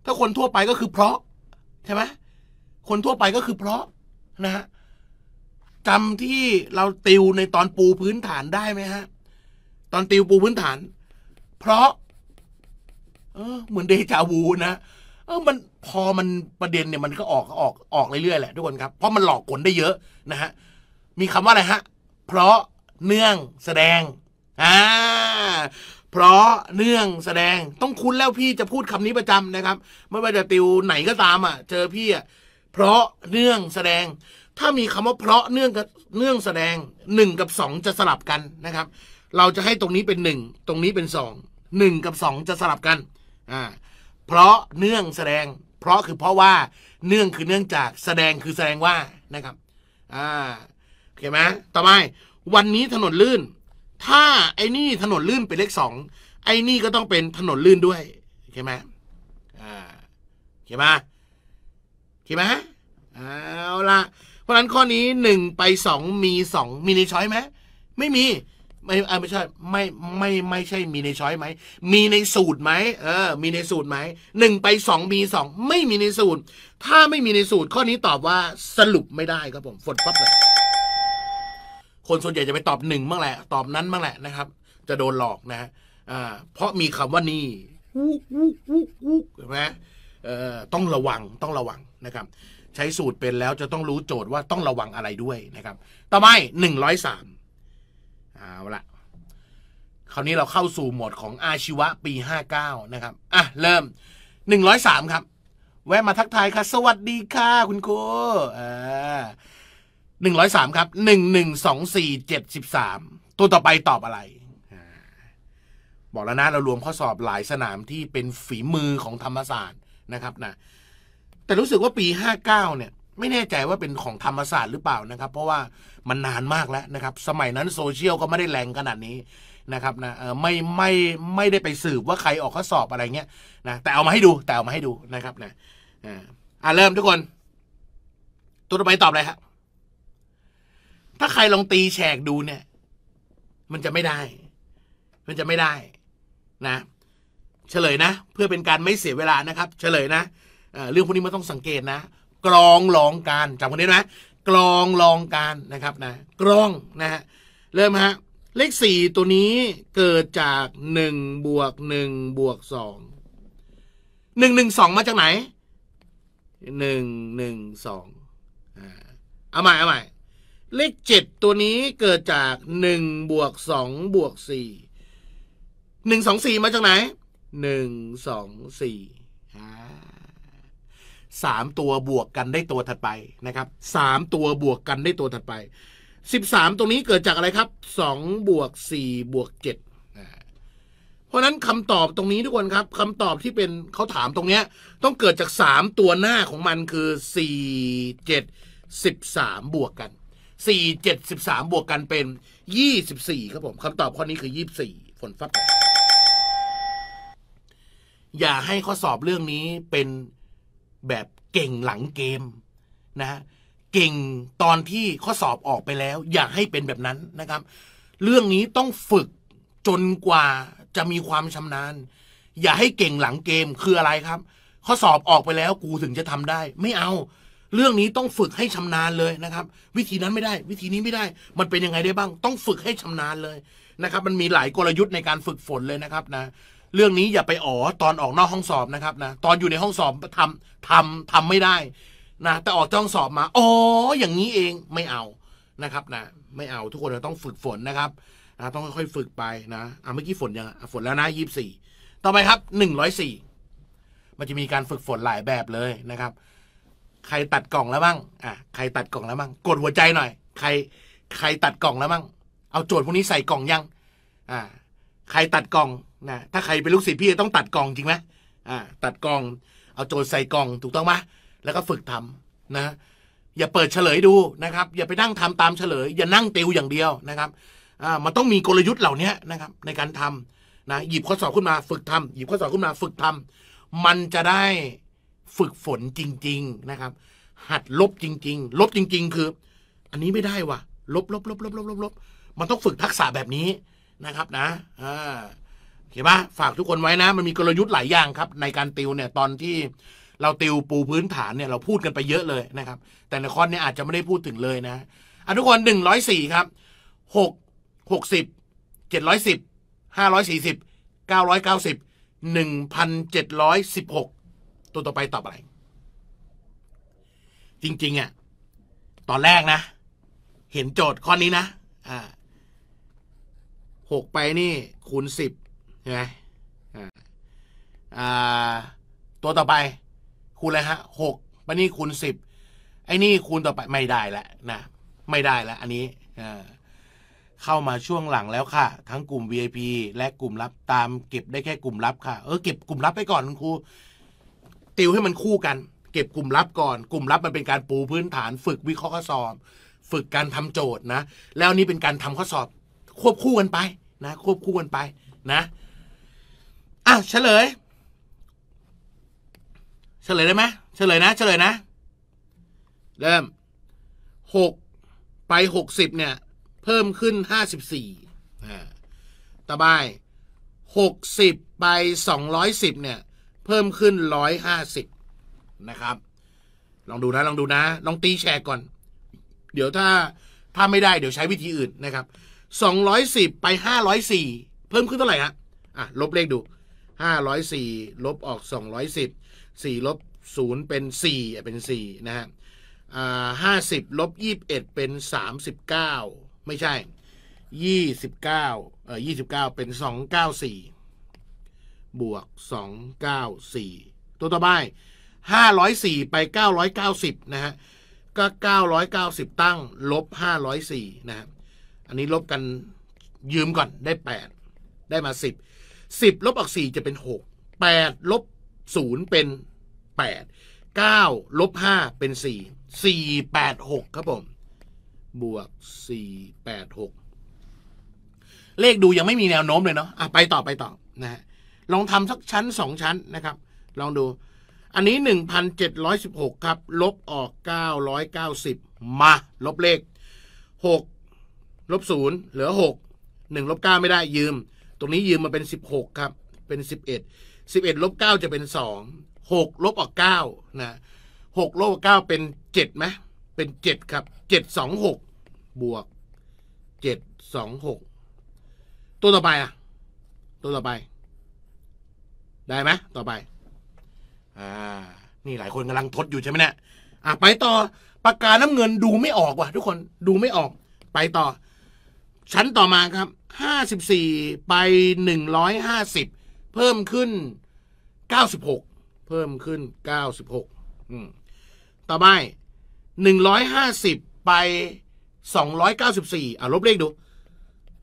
ถ้าคนทั่วไปก็คือเพราะใช่ไหมคนทั่วไปก็คือ เพราะนะฮะจำที่เราติวในตอนปูพื้นฐานได้ไหมฮะตอนติวปูพื้นฐาน เพราะ เออเหมือนเดจาวูนะเออมันพอมันประเด็นเนี่ยมันก็ออกออกออกเรื่อยๆแหละทุกคนครับเพราะมันหลอกกลได้เยอะ นะฮะมีคำว่าอะไรฮะ เพราะเนื่องแสดงอ่าเพราะเนื่องแสดงต้องคุ้น แล้วพี่จะพูดคำนี้ประจำนะครับไม่ว่าจะติวไหนก็ตามอ่ะ เจอพี่อ่ะเพราะเนื่องแสดง ถ้ามีคำว่าเพราะเนื่องกับเนื่องแสดงหนึ่งกับสองจะสลับกันนะครับ เราจะให้ตรงนี้เป็นหนึ่งตรงนี้เป็นสองหนึ่งกับสองจะสลับกันอ่าเพราะเนื่องแสดง เพราะคือเพราะว่าเนื่องคือเนื่องจากแสดงคือแสดงว่านะครับอ่าโอเคไหมต่อไปวันนี้ถนนลื่น ถ้าไอ้นี่ ถนนลื่น เป็นเลขสองไอ้นี่ ก็ต้องเป็นถนนลื่นด้วยเข้าไหมอ่าเข้าไหมเข้าไหมเอาละเพราะนั้นข้อนี้หนึ่งไปสองมีสองมีในช้อยไหมไม่มี ไม่ไม่ใช่ไม่ไม่ ไม่ใช่มีในช้อยไหม มีในสูตรไหมเออ มีในสูตรไหมหนึ่งไปสองมีสองไม่มีในสูตร ถ้าไม่มีในสูตร ข้อนี้ตอบว่าสรุปไม่ได้ครับผม ฝนปั๊บเลยคนส่วนใหญ่ จะไปตอบหนึ่งบ้างแหละ ตอบนั้นบ้างแหละนะครับ จะโดนหลอกนะอ่าเพราะมีคำว่านี่วุกวุกุกุกใช่ไหมเอ่อต้องระวังต้องระวังนะครับ ใช้สูตรเป็นแล้วจะต้องรู้โจทย์ว่าต้องระวังอะไรด้วยนะครับ ต่อไปหนึ่งร้อยสามเอาละคราวนี้เราเข้าสู่โหมดของอาชีวะปีห้าเก้านะครับอ่ะเริ่มหนึ่งร้อยสามครับ แวะมาทักทายค่ะสวัสดีค่ะ คุณครูอ่าหนึ่งร้อยสามครับหนึ่งหนึ่งสองสี่เจ็ดสิบสามตัวต่อไปตอบอะไร บอกแล้วนะเรารวมข้อสอบหลายสนามที่เป็นฝีมือของธรรมศาสตร์นะครับนะแต่รู้สึกว่าปีห้าเนี่ย ไม่แน่ใจว่าเป็นของธรรมศาสตร์หรือเปล่านะครับ เพราะว่ามันนานมากแล้วนะครับ สมัยนั้นโซเชียลก็ไม่ได้แรงขนาดนี้นะครับนะไม่ไม่ไม่ได้ไปสืบว่าใครออกข้อสอบอะไรเงี้ยนะแต่เอามาให้ดู แต่เอามาให้ดูนะครับนะอ่าเริ่มทุกคน ตัวต่อไปตอบอะไรครับถ้าใครลองตีแฉกดูเนี่ย มันจะไม่ได้ มันจะไม่ได้นะ เฉลยนะ เพื่อเป็นการไม่เสียเวลานะครับ เฉลยนะเรื่องพวกนี้มันต้องสังเกตนะ กรองลองการจำคนนี้นะกรองลองการนะครับ นะกรองนะฮะเริ่มฮะเลขสี่ตัวนี้เกิดจากหนึ่งบวกหนึ่งบวกสองหนึ่งหนึ่งสองมาจากไหนหนึ่งหนึ่งสองเอาใหม่เอาใหม่เลขเจ็ดตัวนี้เกิดจากหนึ่งบวกสองบวกสี่หนึ่งสองสี่มาจากไหนหนึ่งสองสี่สามตัวบวกกันได้ตัวถัดไปนะครับสามตัวบวกกันได้ตัวถัดไปสิบสามตรงนี้เกิดจากอะไรครับสองบวกสี่บวกเจ็ดเพราะนั้นคำตอบตรงนี้ทุกคนครับคำตอบที่เป็นเขาถามตรงเนี้ยต้องเกิดจากสามตัวหน้าของมันคือสี่เจ็ดสิบสามบวกกันสี่เจ็ดสิบสามบวกกันเป็นยี่สิบสี่ครับผมคำตอบข้อนี้คือยี่สิบสี่ฝนฟ้าอย่าให้ข้อสอบเรื่องนี้เป็นแบบเก่งหลังเกมนะเก่งตอนที่ข้อสอบออกไปแล้ว อย่าให้เป็นแบบนั้นนะครับ เรื่องนี้ต้องฝึกจนกว่าจะมีความชำนาญ อย่าให้เก่งหลังเกมคืออะไรครับ ข้อสอบออกไปแล้วกูถึงจะทำได้ ไม่เอาเรื่องนี้ต้องฝึกให้ชำนาญเลยนะครับ วิธีนั้นไม่ได้ วิธีนี้ไม่ได้ มันเป็นยังไงได้บ้าง ต้องฝึกให้ชำนาญเลยนะครับ มันมีหลายกลยุทธ์ในการฝึกฝนเลยนะครับนะเรื่องนี้อย่าไปอ๋อตอนออกนอกห้องสอบนะครับนะตอนอยู่ในห้องสอบทำทำทำไม่ได้นะ แต่ออกจ้องสอบมา อ๋อ อย่างนี้เองไม่เอานะครับนะไม่เอาทุกคนต้องฝึกฝนนะครับนะต้องค่อยๆฝึกไปนะอ่ะเมื่อกี้ฝนยังฝนแล้วนะยี่สิบสี่ต่อไปครับหนึ่งร้อยสี่มันจะมีการฝึกฝนหลายแบบเลยนะครับใครตัดกล่องแล้วมั่งอ่ะใครตัดกล่องแล้วมั่งกดหัวใจหน่อย ใคร ใครตัดกล่องแล้วมั่งเอาโจทย์พวกนี้ใส่กล่องยัง อ่า ใครตัดกล่อง นะ ถ้าใครเป็นลูกศิษย์พี่ต้องตัดกล่องจริงไหมอ่า ตัดกล่อง เอาโจทย์ใส่กล่องถูกต้องไหมแล้วก็ฝึกทำนะ อย่าเปิดเฉลยดูนะครับ อย่าไปนั่งทำตามเฉลย อย่านั่งติวอย่างเดียวนะครับ อ่า มันต้องมีกลยุทธ์เหล่านี้นะครับ ในการทำนะ หยิบข้อสอบขึ้นมาฝึกทำหยิบข้อสอบขึ้นมาฝึกทำ มันจะได้ฝึกฝนจริง ๆนะครับ หัดลบจริง ๆ ลบจริง ๆ คืออันนี้ไม่ได้วะลบลบลบลบลบลบลบมันต้องฝึกทักษะแบบนี้นะครับนะเขีเห็นปฝากทุกคนไว้นะ มันมีกลยุทธ์หลายอย่างครับ ในการติวเนี่ยตอนที่เราติวปูพื้นฐานเนี่ยเราพูดกันไปเยอะเลยนะครับ แต่ในคอนเนี่ยอาจจะไม่ได้พูดถึงเลยนะอ่ะทุกคนหนึ่งร้อยสี่ครับหกหกสิบเจ็ดร้อยสิบห้าร้อยสี่สิบเก้าร้อยเก้าสิบหนึ่งพันเจ็ดร้อยสิบหกตัวต่อไปตอบอะไร จริงๆอ่ะ ตอนแรกนะ เห็นโจทย์ข้อนี้นะอ่าหกไปนี่ คูณสิบใช่ไหมอ่าตัวต่อไป คูณอะไรฮะหกไปนี่คูณสิบไอ้นี่คูณต่อไป ไม่ได้ละนะ ไม่ได้ละอันนี้อ่าเข้ามาช่วงหลังแล้วค่ะ ทั้งกลุ่ม VIP และกลุ่มลับตามเก็บได้แค่กลุ่มลับค่ะ เออเก็บกลุ่มลับไปก่อนคุณครูติวให้มันคู่กัน เก็บกลุ่มลับก่อนกลุ่มลับมันเป็นการปูพื้นฐานฝึกวิเคราะห์ข้อสอบฝึกการทำโจทย์นะ แล้วนี่เป็นการทำข้อสอบ ควบคู่กันไปนะ ควบคู่กันไปนะอ่ะเฉลยเฉลย ได้ไหมเฉลยนะ เฉลยนะ เริ่มหกไปหกสิบเนี่ย เพิ่มขึ้นห้าสิบสี่ต่อไปหกสิบไปสองร้อยสิบเนี่ยพิ่มขึ้นร้อยห้าสิบนะครับ ลองดูนะ ลองดูนะ ลองตีแชร์ก่อน เดี๋ยวถ้า ถ้าไม่ได้ เดี๋ยวใช้วิธีอื่นนะครับสองร้อยสิบไปห้าร้อยสี่เพิ่มขึ้นเท่าไหร่ฮะอ่ะลบเลขดูห้าร้อยสี่ลบออกสองร้อยสิบสี่ลบศูนย์เป็นสี่เป็นสี่นะฮะอ่าห้าสิบลบยี่บเอ็ดเป็นสามสิบเก้าไม่ใช่ยี่สิบเก้าเอ่อยี่สิบเก้าเป็นสองเก้าสี่บวก 294 ตัวต่อไป 504 ไป 990นะฮะ ก็ 990 ตั้ง ลบ 504นะฮะ อันนี้ลบกัน ยืมก่อนได้ 8 ได้มา 10 10 ลบ ออก 4 จะเป็น 6 8 ลบ 0 เป็น 8 9 ลบ 5 เป็น 4 4 8 6 ครับผม บวก 4 8 6 เลขดูยังไม่มีแนวโน้มเลยเนาะอ่ะไปต่อไปต่อ นะฮะลองทำสักชั้นสองชั้นนะครับ ลองดูอันนี้หนึ่งพันเจ็ดร้อยสิบหกครับ ลบออกเก้าร้อยเก้าสิบมา ลบเลขหกลบศูนย์เหลือหกหนึ่งลบเก้าไม่ได้ยืม ตรงนี้ยืมมาเป็นสิบหกครับเป็นสิบเอ็ดสิบเอ็ดลบเก้าจะเป็นสองหกลบออกเก้านะหกลบออกเก้าเป็นเจ็ดไหมเป็นเจ็ดครับเจ็ดสองหกบวกเจ็ดสองหกตัวต่อไปอ่ะตัวต่อไปได้ไหมต่อไป อ่า นี่หลายคนกำลังทดอยู่ใช่ไหมเนี่ย อ่ะไปต่อปากกาน้ำเงินดูไม่ออกว่ะทุกคนดูไม่ออก ไปต่อชั้นต่อมาครับห้าสิบสี่ไปหนึ่งร้อยห้าสิบเพิ่มขึ้นเก้าสิบหกเพิ่มขึ้นเก้าสิบหกต่อไปหนึ่งร้อยห้าสิบไปสองร้อยเก้าสิบสี่อ่ะลบเลขดู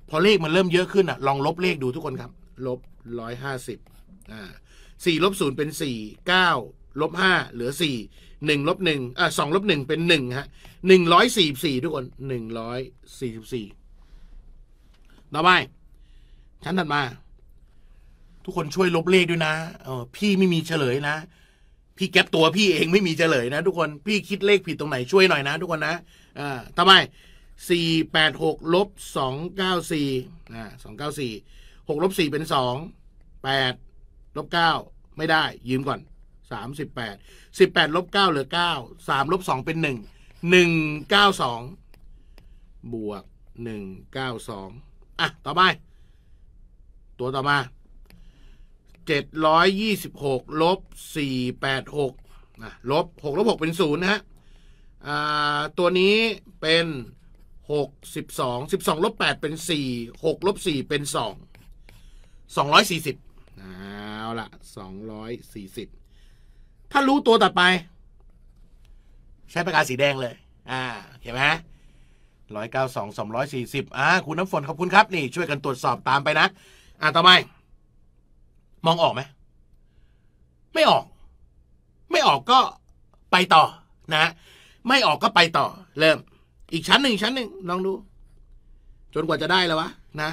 พอเลขมันเริ่มเยอะขึ้นอ่ะลอง ลบเลขดูทุกคนครับลบร้อยห้าสิบอ่าสี่ลบศูนย์เป็นสี่เก้าลบห้าเหลือสี่หนึ่งลบหนึ่งอ่าสองลบหนึ่งเป็นหนึ่งฮะหนึ่งร้อยสี่สี่ทุกคนหนึ่งร้อยสี่สิบสี่ต่อไปชั้นถัดมา ทุกคนช่วยลบเลขด้วยนะเออพี่ไม่มีเฉลยนะ พี่แก็บตัวพี่เองไม่มีเฉลยนะ ทุกคนพี่คิดเลขผิดตรงไหนช่วยหน่อยนะทุกคนนะอ่าทำไมสี่แปดหกลบสองเก้าสี่อ่าสองเก้าสี่หกลบสี่เป็นสองแปดลบเก้าไม่ได้ยืมก่อนสามสิบแปดสิบแปดลบเก้าเหลือเก้าสามลบสองเป็นหนึ่งหนึ่งเก้าสองบวกหนึ่งเก้าสองอ่ะ ต่อไป ตัวต่อมาเจ็ดร้อยยี่สิบหกลบสี่แปดหกนะลบหกลบหกเป็นศูนย์นะฮะตัวนี้เป็นหกสิบสองสิบสองลบแปดเป็นสี่หกลบสี่เป็นสองสองร้อยสี่สิบอ่าเาละสองร้อยสี่สิบ ถ้ารู้ตัวต่อไป ใช้ปากกาสีแดงเลย อ่า เห็นไหมร้อยเก้าสองสองร้อยสี่สิบอ่าคุณน้ำฝน ขอบคุณครับ นี่ช่วยกันตรวจสอบตามไปนะ อ่าต่อไปมองออกไหม ไม่ออก ไม่ออกก็ไปต่อนะ ไม่ออกก็ไปต่อ เริ่ม อีกชั้นหนึ่งชั้นหนึ่งลองดู จนกว่าจะได้แล้ววะนะ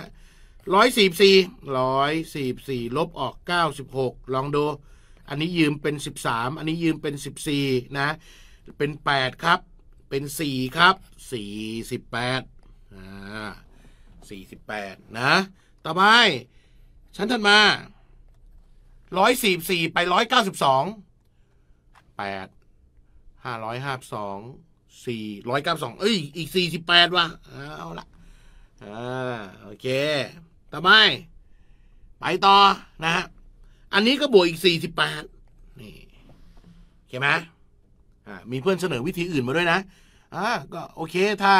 ร้อยสี่สี่ร้อยสี่สี่ลบออกเก้าสิบหกลองดู อันนี้ยืมเป็นสิบสามอันนี้ยืมเป็นสิบสี่นะ เป็นแปดครับ เป็นสี่ครับสี่สิบแปดอ่าสี่สิบแปดนะ ต่อไปชั้นถัดมาร้อยสี่สี่ไปร้อยเก้าสิบสองแปดห้าร้อยห้าสองสี่ร้อยเก้าสองเอ้ยอีกสี่สิบแปดว่ะเอาละอ่าโอเคต่ไม่ไปต่อนะฮะอันนี้ก็บวกอีกสี่สิบแปดนี่เข้าไหมอ่ามีเพื่อนเสนอวิธีอื่นมาด้วยนะอ่าก็โอเค ถ้า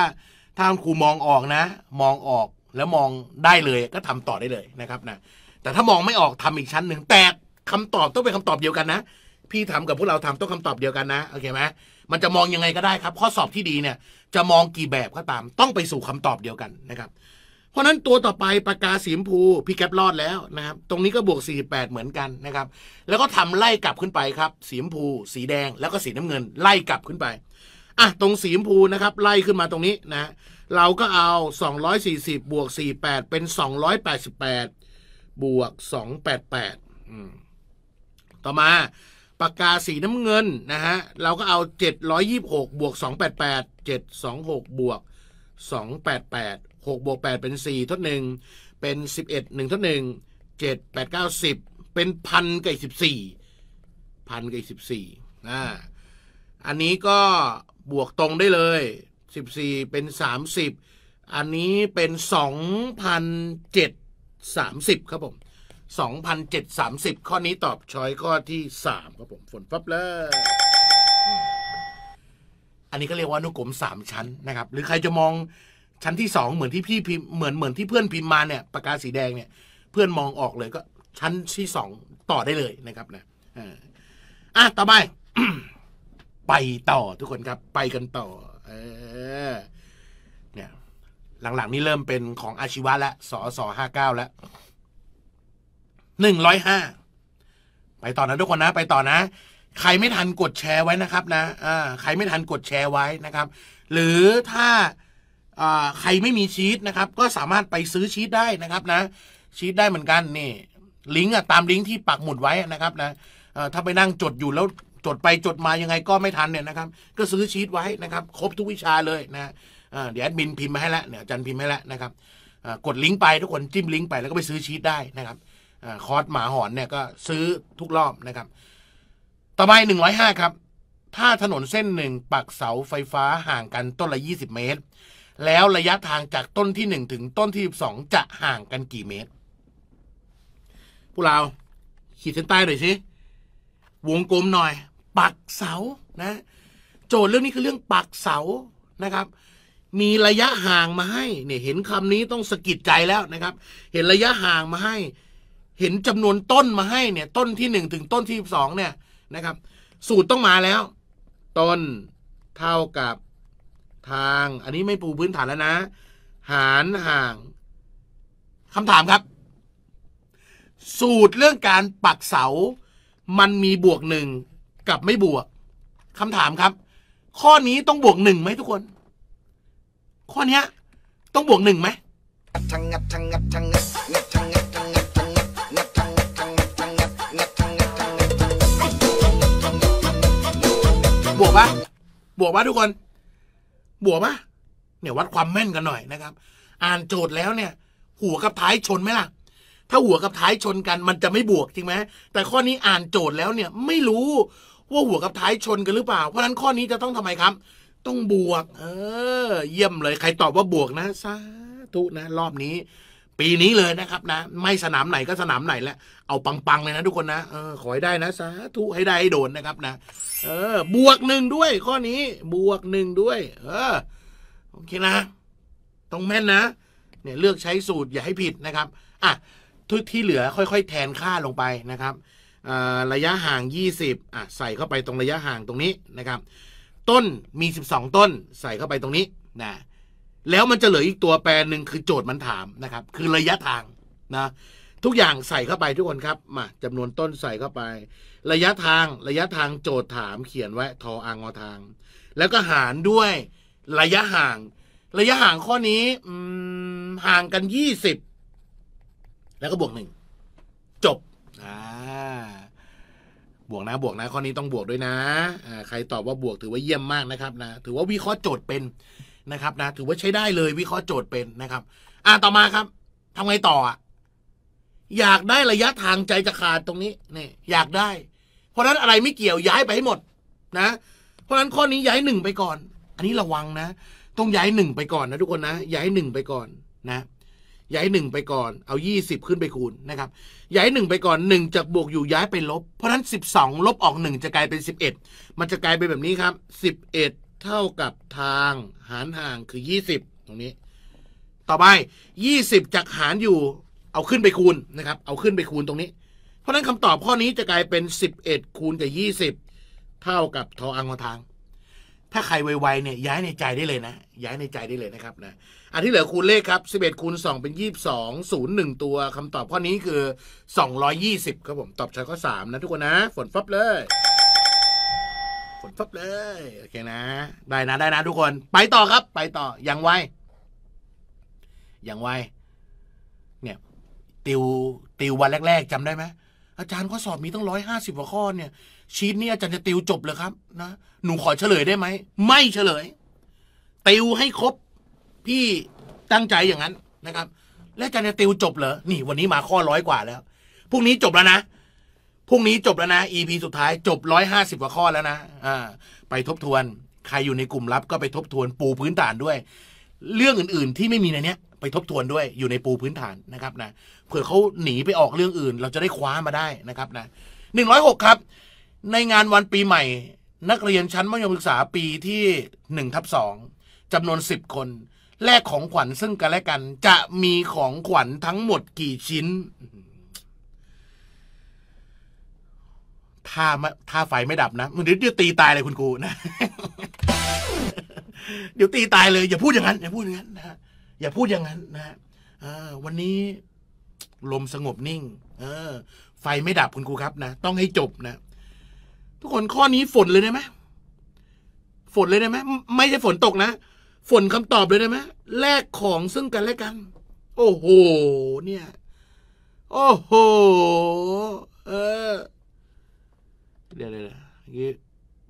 ถ้าครูมองออกนะ มองออกแล้วมองได้เลย ก็ทำต่อได้เลยนะครับนะแต่ถ้ามองไม่ออกทำอีกชั้นหนึ่งแต่คำตอบต้องเป็นคำตอบเดียวกันนะ พี่ทำกับพวกเราทำต้องคำตอบเดียวกันนะโอเคไหมมันจะมองยังไงก็ได้ครับ ข้อสอบที่ดีเนี่ย จะมองกี่แบบก็ตามต้องไปสู่คำตอบเดียวกันนะครับเพราะนั้นตัวต่อไปปากกาสีมพูพี่แก๊ปรอดแล้วนะครับตรงนี้ก็บวก 48 เหมือนกันนะครับ แล้วก็ทำไล่กลับขึ้นไปครับ สีมพู สีแดงแล้วก็สีน้ำเงิน ไล่กลับขึ้นไปอ่ะตรงสีมพูนะครับ ไล่ขึ้นมาตรงนี้นะ เราก็เอา 240บวก48เป็น 288บวก288ต่อมาปากกาสีน้ำเงินนะฮะเราก็เอา726บวก288 726บวก288หกบวกแปดเป็นสี่ทดงเป็นสิบเอ็ดหนึ่งทดเจ็ดแปดเป็นพันกับสิบสี่พันกับสิบสี่นะอันนี้ก็บวกตรงได้เลยสิบสี่เป็นสามสิบอันนี้เป็นสองพันเจ็ดสามสิบครับผมสองพันเจ็ดสามสิบข้อนี้ตอบช้อยข้อที่สามครับผม ฝนฟับเลยอันนี้ก็เรียกว่านุกรมสามชั้นนะครับ หรือใครจะมองชั้นที่สองเหมือนที่พี่พิมพ์เหมือนเหมือนที่เพื่อนพิมพ์มาเนี่ยปากกาสีแดงเนี่ย เพื่อนมองออกเลยก็ชั้นที่สองต่อได้เลยนะครับนะอ่ะต่อไปไปต่อทุกคนครับ ไปกันต่อ เออ เนี่ย หลังๆ นี่เริ่มเป็นของอาชีวะและ สอสอห้าเก้าแล้วหนึ่งร้อยห้าไปต่อนะทุกคนนะไปต่อนะใครไม่ทันกดแชร์ไว้นะครับ นะอ่าใครไม่ทันกดแชร์ไว้นะครับ หรือถ้าใครไม่มีชีตนะครับก็สามารถไปซื้อชีตได้นะครับนะชีตได้เหมือนกันนี่ลิงก์ตามลิงก์ที่ปักหมุดไว้นะครับนะถ้าไปนั่งจดอยู่แล้วจดไปจดมายังไงก็ไม่ทันเนี่ยนะครับ ก็ซื้อชีตไว้นะครับครบทุกวิชาเลยนะเดี๋ยวแอดมินพิมพ์มาให้แล้วเนี่ยจันพิมพ์ให้แล้วนะครับกดลิงก์ไปทุกคนจิ้มลิงก์ไปแล้วก็ไปซื้อชีตได้นะครับคอร์สหมาหอนเนี่ยก็ซื้อทุกรอบนะครับต่อไปหนึ่งร้อยห้าครับ ถ้าถนนเส้นหนึ่งปักเสาไฟฟ้าห่างกันต้นละยี่สิบเมตรแล้วระยะทางจากต้นที่หนึ่งถึงต้นที่สองจะห่างกันกี่เมตรพวกเราขีดเส้นใต้หน่อยสิ วงกลมหน่อย ปักเสา นะ โจทย์เรื่องนี้คือเรื่องปักเสา นะครับ มีระยะห่างมาให้ เนี่ย เห็นคำนี้ต้องสะกิดใจแล้วนะครับ เห็นระยะห่างมาให้ เห็นจำนวนต้นมาให้ เนี่ย ต้นที่หนึ่งถึงต้นที่สองเนี่ย นะครับ สูตรต้องมาแล้ว ต้นเท่ากับทางอันนี้ไม่ปูพื้นฐานแล้วนะ หารห่างคำถามครับ สูตรเรื่องการปักเสา มันมีบวกหนึ่งกับไม่บวกคำถามครับ ข้อนี้ต้องบวกหนึ่งไหมทุกคน ข้อนี้ต้องบวกหนึ่งไหมังงับชังงับังงังัังงัังงัังงังัังงัังงัังงังัังงัังงับวกปะบวกปะทุกคนบวกปะเนี่ยวัดความแม่นกันหน่อยนะครับ อ่านโจทย์แล้วเนี่ย หัวกับท้ายชนไหมล่ะ ถ้าหัวกับท้ายชนกันมันจะไม่บวกจริงไหมแต่ข้อนี้อ่านโจทย์แล้วเนี่ยไม่รู้ ว่าหัวกับท้ายชนกันหรือเปล่าเพราะฉะนั้นข้อนี้จะต้องทำไมครับ ต้องบวก เออ เยี่ยมเลยใครตอบว่าบวกนะสาธุนะ รอบนี้ปีนี้เลยนะครับ นะไม่สนามไหนก็สนามไหนแล้วเอาปัง ๆ เลยนะ ทุกคนนะเออขอให้ได้นะสาธุให้ได้ ให้โดนนะครับนะเออ บวกหนึ่งด้วย ข้อนี้ บวกหนึ่งด้วย เออโอเคนะต้องแม่นนะเนี่ยเลือกใช้สูตรอย่าให้ผิดนะครับอ่ะทุกที่เหลือค่อยๆแทนค่าลงไปนะครับระยะห่าง20อ่ะใส่เข้าไปตรงระยะห่างตรงนี้นะครับ ต้นมี 12 ต้นใส่เข้าไปตรงนี้นะแล้วมันจะเหลืออีกตัวแปรหนึ่งคือโจทย์มันถามนะครับ คือระยะทางนะ ทุกอย่างใส่เข้าไปทุกคนครับมาจำนวนต้นใส่เข้าไป ระยะทางระยะทางโจทย์ถาม เขียนไว้ ทออางอทาง แล้วก็หารด้วยระยะห่าง ระยะห่างข้อนี้ห่างกันยี่สิบแล้วก็บวกหนึ่งจบอ่าบวกนะบวกนะข้อนี้ต้องบวกด้วยนะใครตอบว่าบวกถือว่าเยี่ยมมากนะครับนะถือว่าวิเคราะห์โจทย์เป็นนะครับนะถือว่าใช้ได้เลยวิเคราะห์โจทย์เป็นนะครับ อ่าต่อมาครับ ทำไงต่ออยากได้ระยะทางใจจะขาดตรงนี้เนี่ยอยากได้ เพราะนั้นอะไรไม่เกี่ยวย้ายไปให้หมด นะเพราะนั้นข้อนี้ ย้ายหนึ่งไปก่อน อันนี้ระวังนะต้องย้ายหนึ่งไปก่อนนะทุกคนนะ ย้ายหนึ่งไปก่อนนะย้ายหนึ่งไปก่อน เอายี่สิบขึ้นไปคูณนะครับย้ายหนึ่งไปก่อนหนึ่งจะบวกอยู่ย้ายไปลบ เพราะนั้นสิบสองลบออกหนึ่งจะกลายเป็นสิบเอ็ดมันจะกลายเป็นแบบนี้ครับสิบเอ็ดเท่ากับทางหารห่างคือ 20 ตรงนี้ ต่อไป 20จากหารอยู่เอาขึ้นไปคูณนะครับ เอาขึ้นไปคูณตรงนี้ เพราะนั้นคำตอบข้อนี้จะกลายเป็น 11คูณกับ20 เท่ากับทออังทาง ถ้าใครไวๆเนี่ย ย้ายในใจได้เลยนะ ย้ายในใจได้เลยนะครับนะอันที่เหลือคูณเลขครับ11 คูณ2เป็น 22 0 1 ตัวคำตอบข้อนี้คือ 220ครับผมตอบช้อยข้อ3นะทุกคนนะฝนฟับเลยคนปับเลยโอเคนะได้นะ ได้นะ ทุกคน ไปต่อครับ ไปต่ออย่างไวอย่างไวเนี่ย ติวติววันแรกๆ จำได้ไหมอาจารย์ข้อสอบมีตั้งร้อยห้าสิบกว่าข้อ เนี่ย ชีตนี้อาจารย์จะติวจบเลยครับ นะหนูขอเฉลยได้ไหมไม่เฉลย ติวให้ครบพี่ตั้งใจอย่างนั้นนะครับ แล้วอาจารย์จะติวจบเหรอนี่วันนี้มาข้อร้อยกว่าแล้วพรุ่งนี้จบแล้วนะพรุ่งนี้จบแล้วนะ EP สุดท้ายจบร้้อยหาสิบกว่าข้อแล้วนะ อ่า ไปทบทวนใครอยู่ในกลุ่มลับก็ไปทบทวนปูพื้นฐานด้วย เรื่องอื่นๆ ที่ไม่มีในเนี้ยไปทบทวนด้วยอยู่ในปูพื้นฐานนะครับนะเผื่อเขาหนีไปออกเรื่องอื่นเราจะได้คว้ามาได้นะครับนะหนึ่งร้อยหกครับ ในงานวันปีใหม่ นักเรียนชั้นมัธยมศึกษาปีที่หนึ่งทับสองจำนวนสิบคนแลกของขวัญซึ่งกันและกัน จะมีของขวัญทั้งหมดกี่ชิ้นถ้าถ้าไฟไม่ดับนะมันเดี๋ยวตีตายเลยคุณครูนะเดี๋ยวตีตายเลยอย่าพูดอย่างนั้นอย่าพูดอย่างนั้นนะอย่าพูดอย่างนั้นนะวันนี้ลมสงบนิ่ง เออ ไฟไม่ดับคุณครูครับนะต้องให้จบนะทุกคนข้อนี้ฝนเลยได้ไหมฝนเลยได้ไหมไม่ใช่ฝนตกนะฝนคำตอบเลยได้ไหมแลกของซึ่งกันและกันโอ้โหเนี่ยโอ้โหเออดี๋ยวเดี๋ยวี้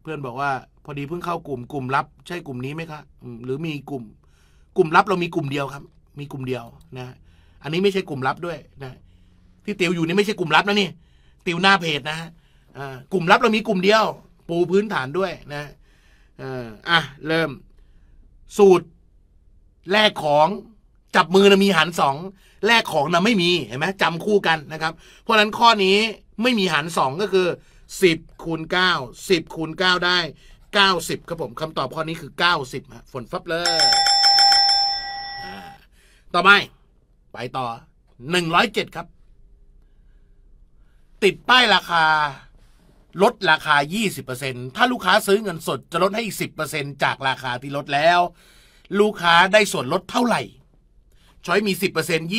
เพื่อนบอกว่า พอดีเพิ่งเข้ากลุ่มกลุ่มลับใช่กลุ่มนี้ไหมคะหรือมีกลุ่ม กลุ่มลับเรามีกลุ่มเดียวครับมีกลุ่มเดียวนะอันนี้ไม่ใช่กลุ่มลับด้วยนะที่ติวอยู่นี่ไม่ใช่กลุ่มลับนะนี่ติวหน้าเพจนะฮะกลุ่มลับเรามีกลุ่มเดียว ปูพื้นฐานด้วยนะอ่ะเริ่ม สูตรแรกของ จับมือนะมีหารสองแรกของนะไม่มีเห็นไหมจำคู่กันนะครับ เพราะฉะนั้นข้อนี้ไม่มีหารสองก็คือ10คูณ9 10คูณ9ได้ 90 ครับผมคำตอบข้อนี้คือ 90ฮะฝนฟับเลยต่อไปไปต่อ 107 ครับ ติดป้ายราคาลดราคา 20%ถ้าลูกค้าซื้อเงินสดจะลดให้อีก10%จากราคาที่ลดแล้ว ลูกค้าได้ส่วนลดเท่าไหร่ช้อยมี 10%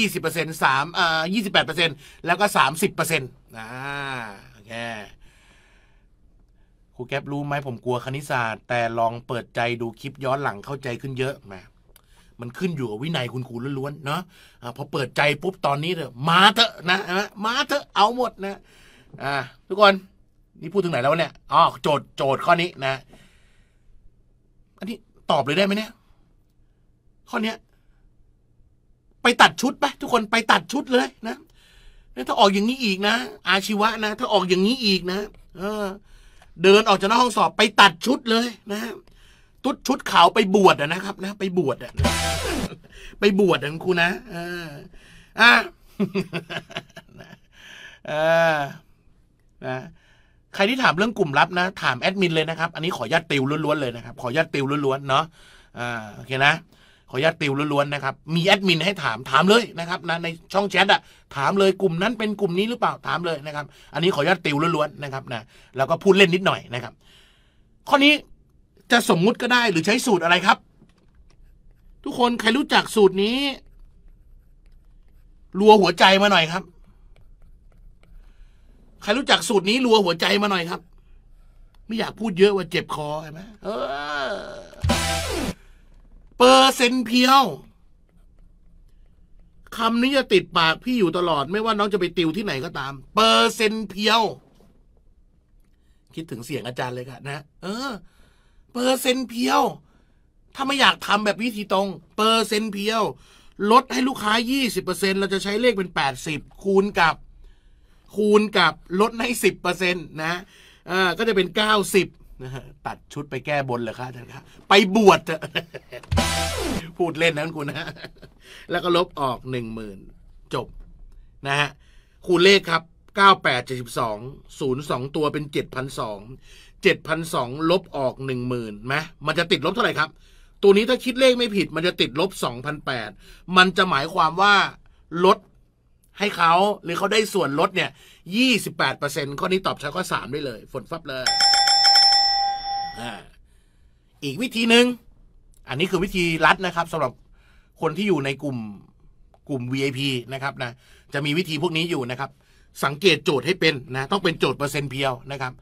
20% 3อ่า28%แล้วก็ 30%อ่าโอเคครูแก๊ปรู้ไหมผมกลัวคณิตศาสตร์แต่ลองเปิดใจดูคลิปย้อนหลังเข้าใจขึ้นเยอะแหมมันขึ้นอยู่กับวินัยคุณครูล้วนๆเนาะพอเปิดใจ ปุ๊บตอนนี้เถอะ มาเถอะนะมาเถอะเอาหมดนะอ่าทุกคนนี่พูดถึงไหนแล้วเนี่ยอ๋อโจทย์โจทย์ข้อนี้นะอันนี้ตอบเลยได้ไหมเนี่ยข้อเนี้ย ไปตัดชุดไปทุกคนไปตัดชุดเลยนะ ถ้าออกอย่างนี้อีกนะอาชีวะนะถ้าออกอย่างนี้อีกนะเออเดินออกจากหน้าห้องสอบ ไปตัดชุดเลย นะฮะตุดชุดขาวไปบวชนะครับ นะไปบวชอะไปบวชนะครูนะอ่าอ่านะใครที่ถามเรื่องกลุ่มลับนะถามแอดมินเลยนะครับ อันนี้ขอญาติติวล้วนๆเลยนะครับขอญาติติวล้วนๆเนาะอ่าโอเคนะขออนุญาตติวล้วนๆนะครับ มีแอดมินให้ถาม ถามเลยนะครับ นะ ในช่องแชทอะ ถามเลยกลุ่มนั้นเป็นกลุ่มนี้หรือเปล่า ถามเลยนะครับ อันนี้ขออนุญาตติวล้วนๆนะครับนะ แล้วก็พูดเล่นนิดหน่อยนะครับ ข้อนี้จะสมมุติก็ได้หรือใช้สูตรอะไรครับ ทุกคนใครรู้จักสูตรนี้รัวหัวใจมาหน่อยครับ ใครรู้จักสูตรนี้รัวหัวใจมาหน่อยครับ ไม่อยากพูดเยอะว่าเจ็บคอใช่ไหมเออเปอร์เซนเพียว คำนี้จะติดปากพี่อยู่ตลอด ไม่ว่าน้องจะไปติวที่ไหนก็ตาม เปอร์เซนเพียว คิดถึงเสียงอาจารย์เลยค่ะ นะเออ เปอร์เซนเพียว ถ้าไม่อยากทำแบบวิธีตรง เปอร์เซนเพียว ลดให้ลูกค้า 20%เราจะใช้เลขเป็น 80 คูณกับ คูณกับลดให้ 10%นะอ่าก็จะเป็น 90ตัดชุดไปแก้บนเลยครับอาจารย์ครับไปบวชพูดเล่นนั้นณนะแล้วก็ลบออกหนึ่งหมื่นจบนะฮะคูณเลขครับเก้าแปดเจ็ดสิบสองศูนย์สองตัวเป็นเจ็ดพันสองเจ็ดพันสองลบออกหนึ่งหมื่นไหมมันจะติดลบเท่าไหร่ครับ ตัวนี้ถ้าคิดเลขไม่ผิด มันจะติดลบสองพันแปดมันจะหมายความว่าลดให้เขา หรือเขาได้ส่วนลดเนี่ยยี่สิบแปปดเเอร์ซ็นข้อนี้ตอบใช้ข้อสามได้เลย ฝนฟับเลยอีกวิธีหนึ่งอันนี้คือวิธีรัดนะครับสำหรับคนที่อยู่ในกลุ่มกลุ่ม VIP นะครับนะจะมีวิธีพวกนี้อยู่นะครับ สังเกตโจทย์ให้เป็นนะต้องเป็นโจทย์เปอร์เซ็นต์เพียวนะครับ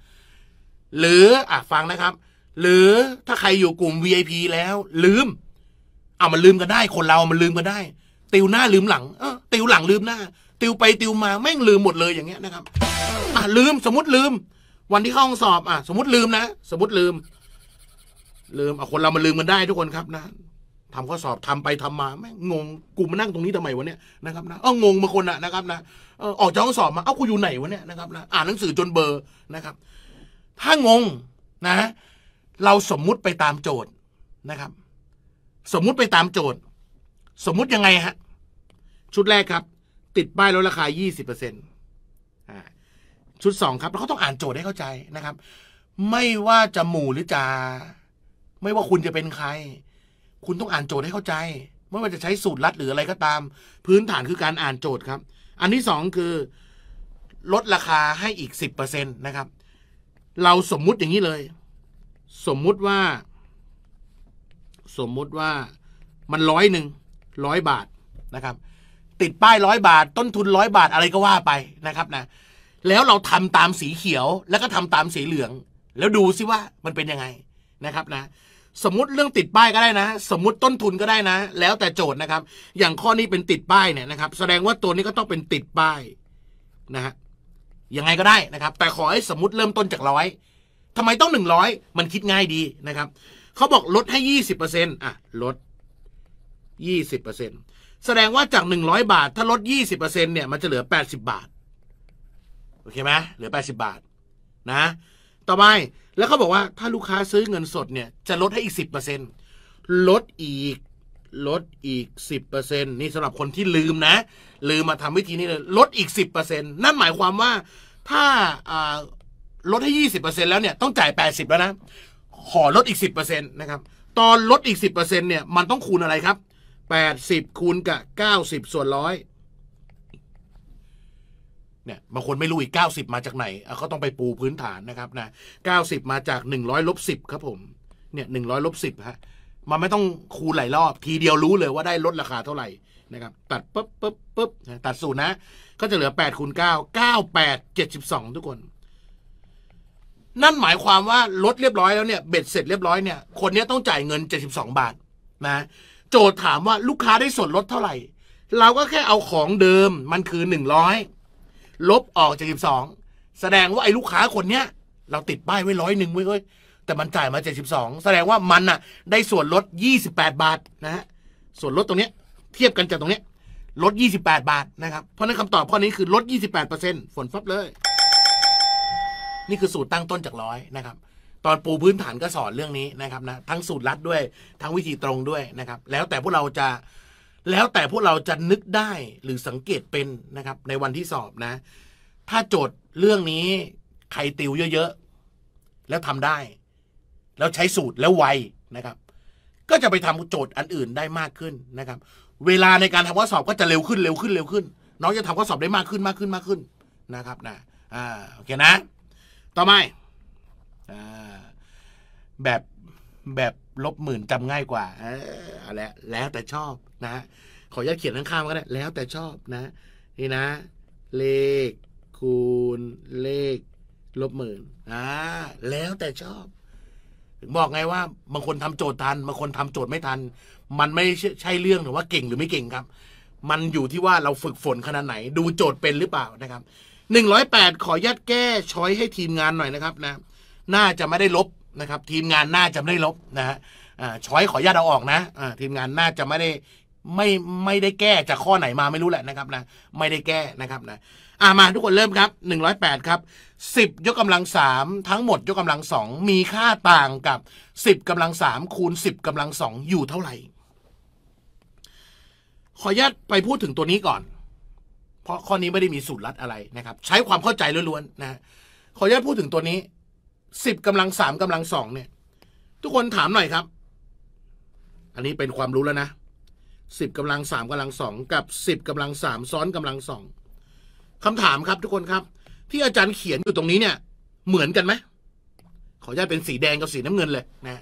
หรืออ่ะฟังนะครับ หรือถ้าใครอยู่กลุ่ม VIP แล้วลืม เอามันลืมกันได้ คนเรามันลืมกันได้ ติวหน้าลืมหลังเออติวหลังลืมหน้า ติวไปติวมาแม่งลืมหมดเลยอย่างเงี้ยนะครับอ่ะลืมสมมติลืม วันที่เข้าห้องสอบอ่ะสมมติลืมนะ สมมติลืมลืมเอาคนเรามันลืมมันได้ทุกคนครับนะทำข้อสอบทำไปทำมา แม่งงงกูมานั่งตรงนี้ทำไมวะเนี่ยนะครับนะเอองงมาคนอะนะครับนะ เออกจากห้องสอบมา เอ้ากูอยู่ไหนวะเนี่ยนะครับนะ อ่านหนังสือจนเบอร์นะครับ ถ้างงนะ เราสมมุติไปตามโจทย์นะครับ สมมุติไปตามโจทย์ สมมุติยังไงฮะ ชุดแรกครับ ติดป้ายลดราคา20%อร์ชุดสองครับเราก็ต้องอ่านโจทย์ให้เข้าใจนะครับ ไม่ว่าจะหมู่หรือจะ่าไม่ว่าคุณจะเป็นใคร คุณต้องอ่านโจทย์ให้เข้าใจ ไม่ว่าจะใช้สูตรลัดหรืออะไรก็ตาม พื้นฐานคือการอ่านโจทย์ครับ อันที่สองคือลดราคาให้อีกสิบเปอร์เซ็นตนะครับ เราสมมุติอย่างนี้เลย สมมุติว่า สมมุติว่ามันร้อยหนึ่งร้อยบาทนะครับ ติดป้ายร้อยบาท ต้นทุนร้อยบาทอะไรก็ว่าไปนะครับนะ แล้วเราทำตามสีเขียว แล้วก็ทำตามสีเหลือง แล้วดูซิว่ามันเป็นยังไงนะครับนะสมมติเรื่องติดป้ายก็ได้นะ สมมติต้นทุนก็ได้นะ แล้วแต่โจทย์นะครับ อย่างข้อนี้เป็นติดป้ายเนี่ยนะครับ แสดงว่าตัวนี้ก็ต้องเป็นติดป้ายนะฮะ ยังไงก็ได้นะครับ แต่ขอให้สมมติเริ่มต้นจากร้อยทำไมต้องหนึ่งร้อยมันคิดง่ายดีนะครับ เขาบอกลดให้ยี่สิบเปอร์เซ็นต์อ่ะ ลดยี่สิบเปอร์เซ็นต์แสดงว่าจากหนึ่งร้อยบาท ถ้าลดยี่สิบเปอร์เซ็นต์เนี่ยมันจะเหลือแปดสิบบาท โอเคไหมเหลือแปดสิบบาท นะต่อไปแล้วเขาบอกว่าถ้าลูกค้าซื้อเงินสดเนี่ยจะลดให้อีกสิบเปอร์เซ็นลดอีก ลดอีกสิบเปอร์เซ็นนี่สำหรับคนที่ลืมนะลืมมาทำวิธีนี้เลยลดอีกสิบเปอร์เซ็นนั่นหมายความว่าถ้าลดให้ยี่สิบเปอร์เซ็นแล้วเนี่ยต้องจ่ายแปดสิบแล้วนะ ขอลดอีกสิบเปอร์เซ็นตนะครับตอนลดอีกสิบเปอร์เซ็นเนี่ยมันต้องคูณอะไรครับแปดสิบคูณกับเก้าสิบส่วนร้อยเนี่ยบางคนไม่รู้อีก 90 มาจากไหนเขาต้องไปปูพื้นฐานนะครับนะ90 มาจาก 100ลบ10 ครับผม เนี่ยหนึ่งร้อยลบสิบฮะ มันไม่ต้องคูณหลายรอบ ทีเดียวรู้เลยว่าได้ลดราคาเท่าไหร่นะครับตัดปุ๊บปุ๊บปุ๊บตัดสูตรนะ ก็จะเหลือแปดคูณเก้าเก้าแปดเจ็ดสิบสองทุกคน นั่นหมายความว่าลดเรียบร้อยแล้วเนี่ยเบ็ดเสร็จเรียบร้อยเนี่ยคนนี้ต้องจ่ายเงินเจ็ดสิบสองบาทนะโจทย์ถามว่าลูกค้าได้ส่วนลดเท่าไหร่ เราก็แค่เอาของเดิมมันคือหนึ่งร้อยลบออกจากสิบสองแสดงว่าไอ้ลูกค้าคนเนี้ย เราติดป้ายไว้ร้อยหนึ่งไว้เว้ยแต่มันจ่ายมาเจ็ดสิบสองแสดงว่ามันอ่ะได้ส่วนลดยี่สิบแปดบาทนะฮะส่วนลดตรงเนี้ย เทียบกันจากตรงเนี้ยลดยี่สิบแปดบาทนะครับเพราะนั้นคำตอบข้อนี้คือ ลดยี่สิบแปปดเเอร์ซ็นต์ฝนฟับเลย นี่คือสูตรตั้งต้นจากร้อยนะครับ ตอนปูพื้นฐานก็สอนเรื่องนี้นะครับนะทั้งสูตรลัดด้วยทั้งวิธีตรงด้วยนะครับ แล้วแต่พวกเราจะแล้วแต่พวกเราจะนึกได้หรือสังเกตเป็นนะครับ ในวันที่สอบนะ ถ้าโจทย์เรื่องนี้ใครติวเยอะๆแล้วทำได้ แล้วใช้สูตรแล้วไวนะครับ ก็จะไปทำโจทย์อันอื่นได้มากขึ้นนะครับ เวลาในการทำข้อสอบก็จะเร็วขึ้นเร็วขึ้นเร็วขึ้นน้องจะทำข้อสอบได้มากขึ้นมากขึ้นมากขึ้นนะครับนะอ่าโอเคนะ ต่อมาแบบแบบลบหมื่นจำง่ายกว่า เออไร แล้วแต่ชอบนะ ขออนุญาตเขียนข้างๆก็ได้ แล้วแต่ชอบนะ นี่นะ เลข คูณ เลข ลบหมื่นอ่า แล้วแต่ชอบถึงบอกไงว่า บางคนทำโจทย์ทัน บางคนทำโจทย์ไม่ทัน มันไม่ใช่เรื่องหรือว่าเก่งหรือไม่เก่งครับ มันอยู่ที่ว่าเราฝึกฝนขนาดไหน ดูโจทย์เป็นหรือเปล่านะครับ หนึ่งร้อยแปดขอยัดแก้ช้อยให้ทีมงานหน่อยนะครับ นะ น่าจะไม่ได้ลบนะครับทีมงานน่าจะไม่ได้ลบนะฮะช้อยขออนุญาตเอาออกนะทีมงานน่าจะไม่ได้ไม่ไม่ได้แก้จากข้อไหนมาไม่รู้แหละนะครับนะไม่ได้แก้นะครับนะอ่ามาทุกคนเริ่มครับ108ครับ10ยกกำลังสามทั้งหมด ยกกำลังสองมีค่าต่างกับ 10กำลังสามคูณ10กำลังสองอยู่เท่าไหร่ ขออนุญาตไปพูดถึงตัวนี้ก่อน เพราะข้อนี้ไม่ได้มีสูตรลัดอะไรนะครับ ใช้ความเข้าใจล้วนๆนะขออนุญาตพูดถึงตัวนี้สิบกำลังสามกำลังสองเนี่ย ทุกคนถามหน่อยครับ อันนี้เป็นความรู้แล้วนะสิบกำลังสามกำลังสองกับสิบกำลังสามซ้อนกำลังสองคำถามครับ ทุกคนครับ ที่อาจารย์เขียนอยู่ตรงนี้เนี่ย เหมือนกันไหมขออนุญาตเป็นสีแดงกับสีน้ำเงินเลยนะ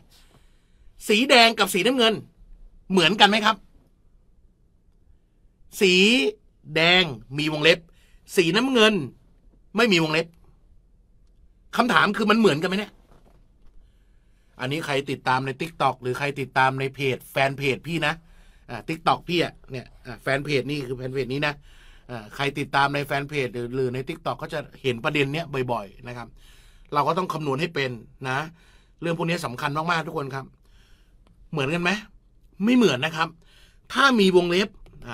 สีแดงกับสีน้ำเงิน เหมือนกันไหมครับ สีแดงมีวงเล็บ สีน้ำเงินไม่มีวงเล็บคำถามคือมันเหมือนกันไหมเนี่ย อันนี้ใครติดตามในทิกตอกหรือใครติดตามในเพจแฟนเพจพี่นะ อ่าทิกตอกพี่อ่ะเนี่ยแฟนเพจนี่คือแฟนเพจนี้นะอ่าใครติดตามในแฟนเพจ หรือในทิกตอกก็จะเห็นประเด็นเนี้ยบ่อย ๆนะครับ เราก็ต้องคำนวณให้เป็นนะ เรื่องพวกนี้สำคัญมากๆทุกคนครับ เหมือนกันไหม ไม่เหมือนนะครับ ถ้ามีวงเล็บ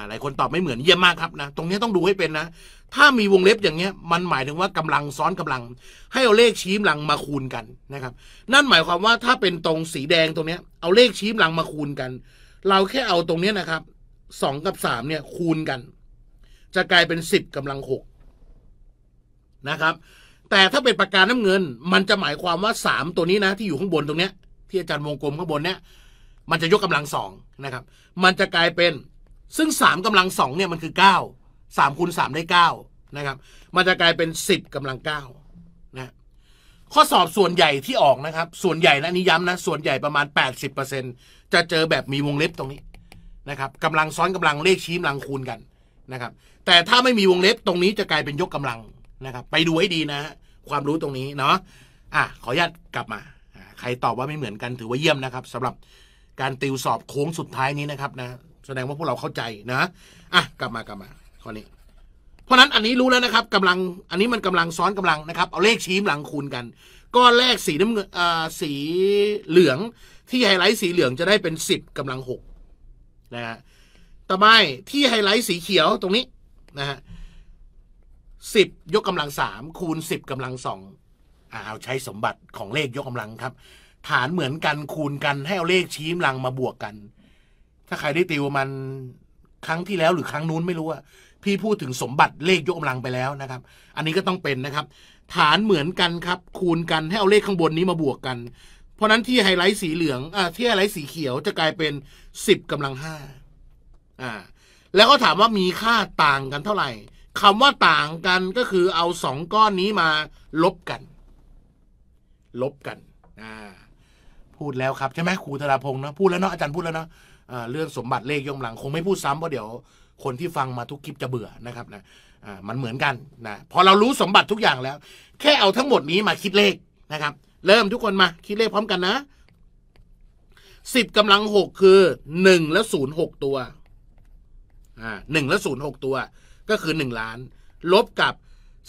หลายคนตอบไม่เหมือนเยี่ยมมากครับนะ ตรงนี้ต้องดูให้เป็นนะถ้ามีวงเล็บอย่างเงี้ย มันหมายถึงว่ากำลัง ซ้อนกำลัง ให้เอาเลขชี้หลังมาคูณกันนะครับ นั่นหมายความว่าถ้าเป็นตรงสีแดงตรงเนี้ยเอาเลขชี้หลังมาคูณกัน เราแค่เอาตรงเนี้ยนะครับสองกับสามเนี่ยคูณกัน จะกลายเป็นสิบกำลังหกนะครับ แต่ถ้าเป็นปากกาน้ำเงิน มันจะหมายความว่าสามตัวนี้นะ ที่อยู่ข้างบนตรงเนี้ยที่อาจารย์วงกลมข้างบนเนี้ยมันจะยกกำลังสองนะครับ มันจะกลายเป็นซึ่งสามกำลังสองเนี่ยมันคือเก้าสามคูณสามได้เก้านะครับ มันจะกลายเป็นสิบกำลังเก้านะ ข้อสอบส่วนใหญ่ที่ออกนะครับ ส่วนใหญ่นะนี่ย้ำนะ ส่วนใหญ่ประมาณแปปดสิบเเอร์ซ็นจะเจอแบบมีวงเล็บตรงนี้นะครับกำลังซ้อนกำลังเลขชี้กำลังคูณกันนะครับ แต่ถ้าไม่มีวงเล็บตรงนี้จะกลายเป็นยกกำลังนะครับ ไปดูให้ดีนะ ความรู้ตรงนี้เนาะ อ่ะ ขออนุญาตกลับมา ใครตอบว่าไม่เหมือนกันถือว่าเยี่ยมนะครับ สำหรับการติวสอบโค้งสุดท้ายนี้นะครับนะ แสดงว่าพวกเราเข้าใจนะ อ่ะ กลับมากลับมาข้อนี้เพราะนั้นอันนี้รู้แล้วนะครับกำลังอันนี้มันกำลังซ้อนกำลังนะครับเอาเลขชี้หลังคูณกันก้อนแรกสีน้ำเงินสีเหลือง ที่ไฮไลท์สีเหลืองจะได้เป็นสิบกำลังหกนะฮะต่อไปที่ไฮไลท์สีเขียวตรงนี้นะฮะสิบยกกำลังสามคูณสิบกำลังสองเอาใช้สมบัติของเลขยกกำลังครับ ฐานเหมือนกันคูณกันให้เอาเลขชี้กำลังมาบวกกัน ถ้าใครได้ติวมันครั้งที่แล้วหรือครั้งนู้นไม่รู้อะพี่พูดถึงสมบัติเลขยกกาลังไปแล้วนะครับ อันนี้ก็ต้องเป็นนะครับ ฐานเหมือนกันครับ คูณกันให้เอาเลขข้างบนนี้มาบวกกัน เพราะนั้นที่ไฮไลท์สีเหลืองอที่ไฮไลท์สีเขียวจะกลายเป็น 10กำลังห้าอ่าแล้วก็ถามว่ามีค่าต่างกันเท่าไหร่ คำว่าต่างกันก็คือเอาสองก้อนนี้มาลบกัน ลบกันอ่าพูดแล้วครับใช่ไหมครูธราพงศ์นะพูดแล้วเนาะอาจารย์พูดแล้วเนาะะเรื่องสมบัติเลขยกกำลัง คงไม่พูดซ้ำเพราะเดี๋ยวคนที่ฟังมาทุกคลิปจะเบื่อนะครับ นะอ่ามันเหมือนกันนะ พอเรารู้สมบัติทุกอย่างแล้ว แค่เอาทั้งหมดนี้มาคิดเลขนะครับ เริ่มทุกคนมาคิดเลขพร้อมกันนะ สิบกำลังหกคือหนึ่งและศูนย์หกตัว อ่าหนึ่งและศูนย์หกตัว ก็คือหนึ่งล้าน ลบกับ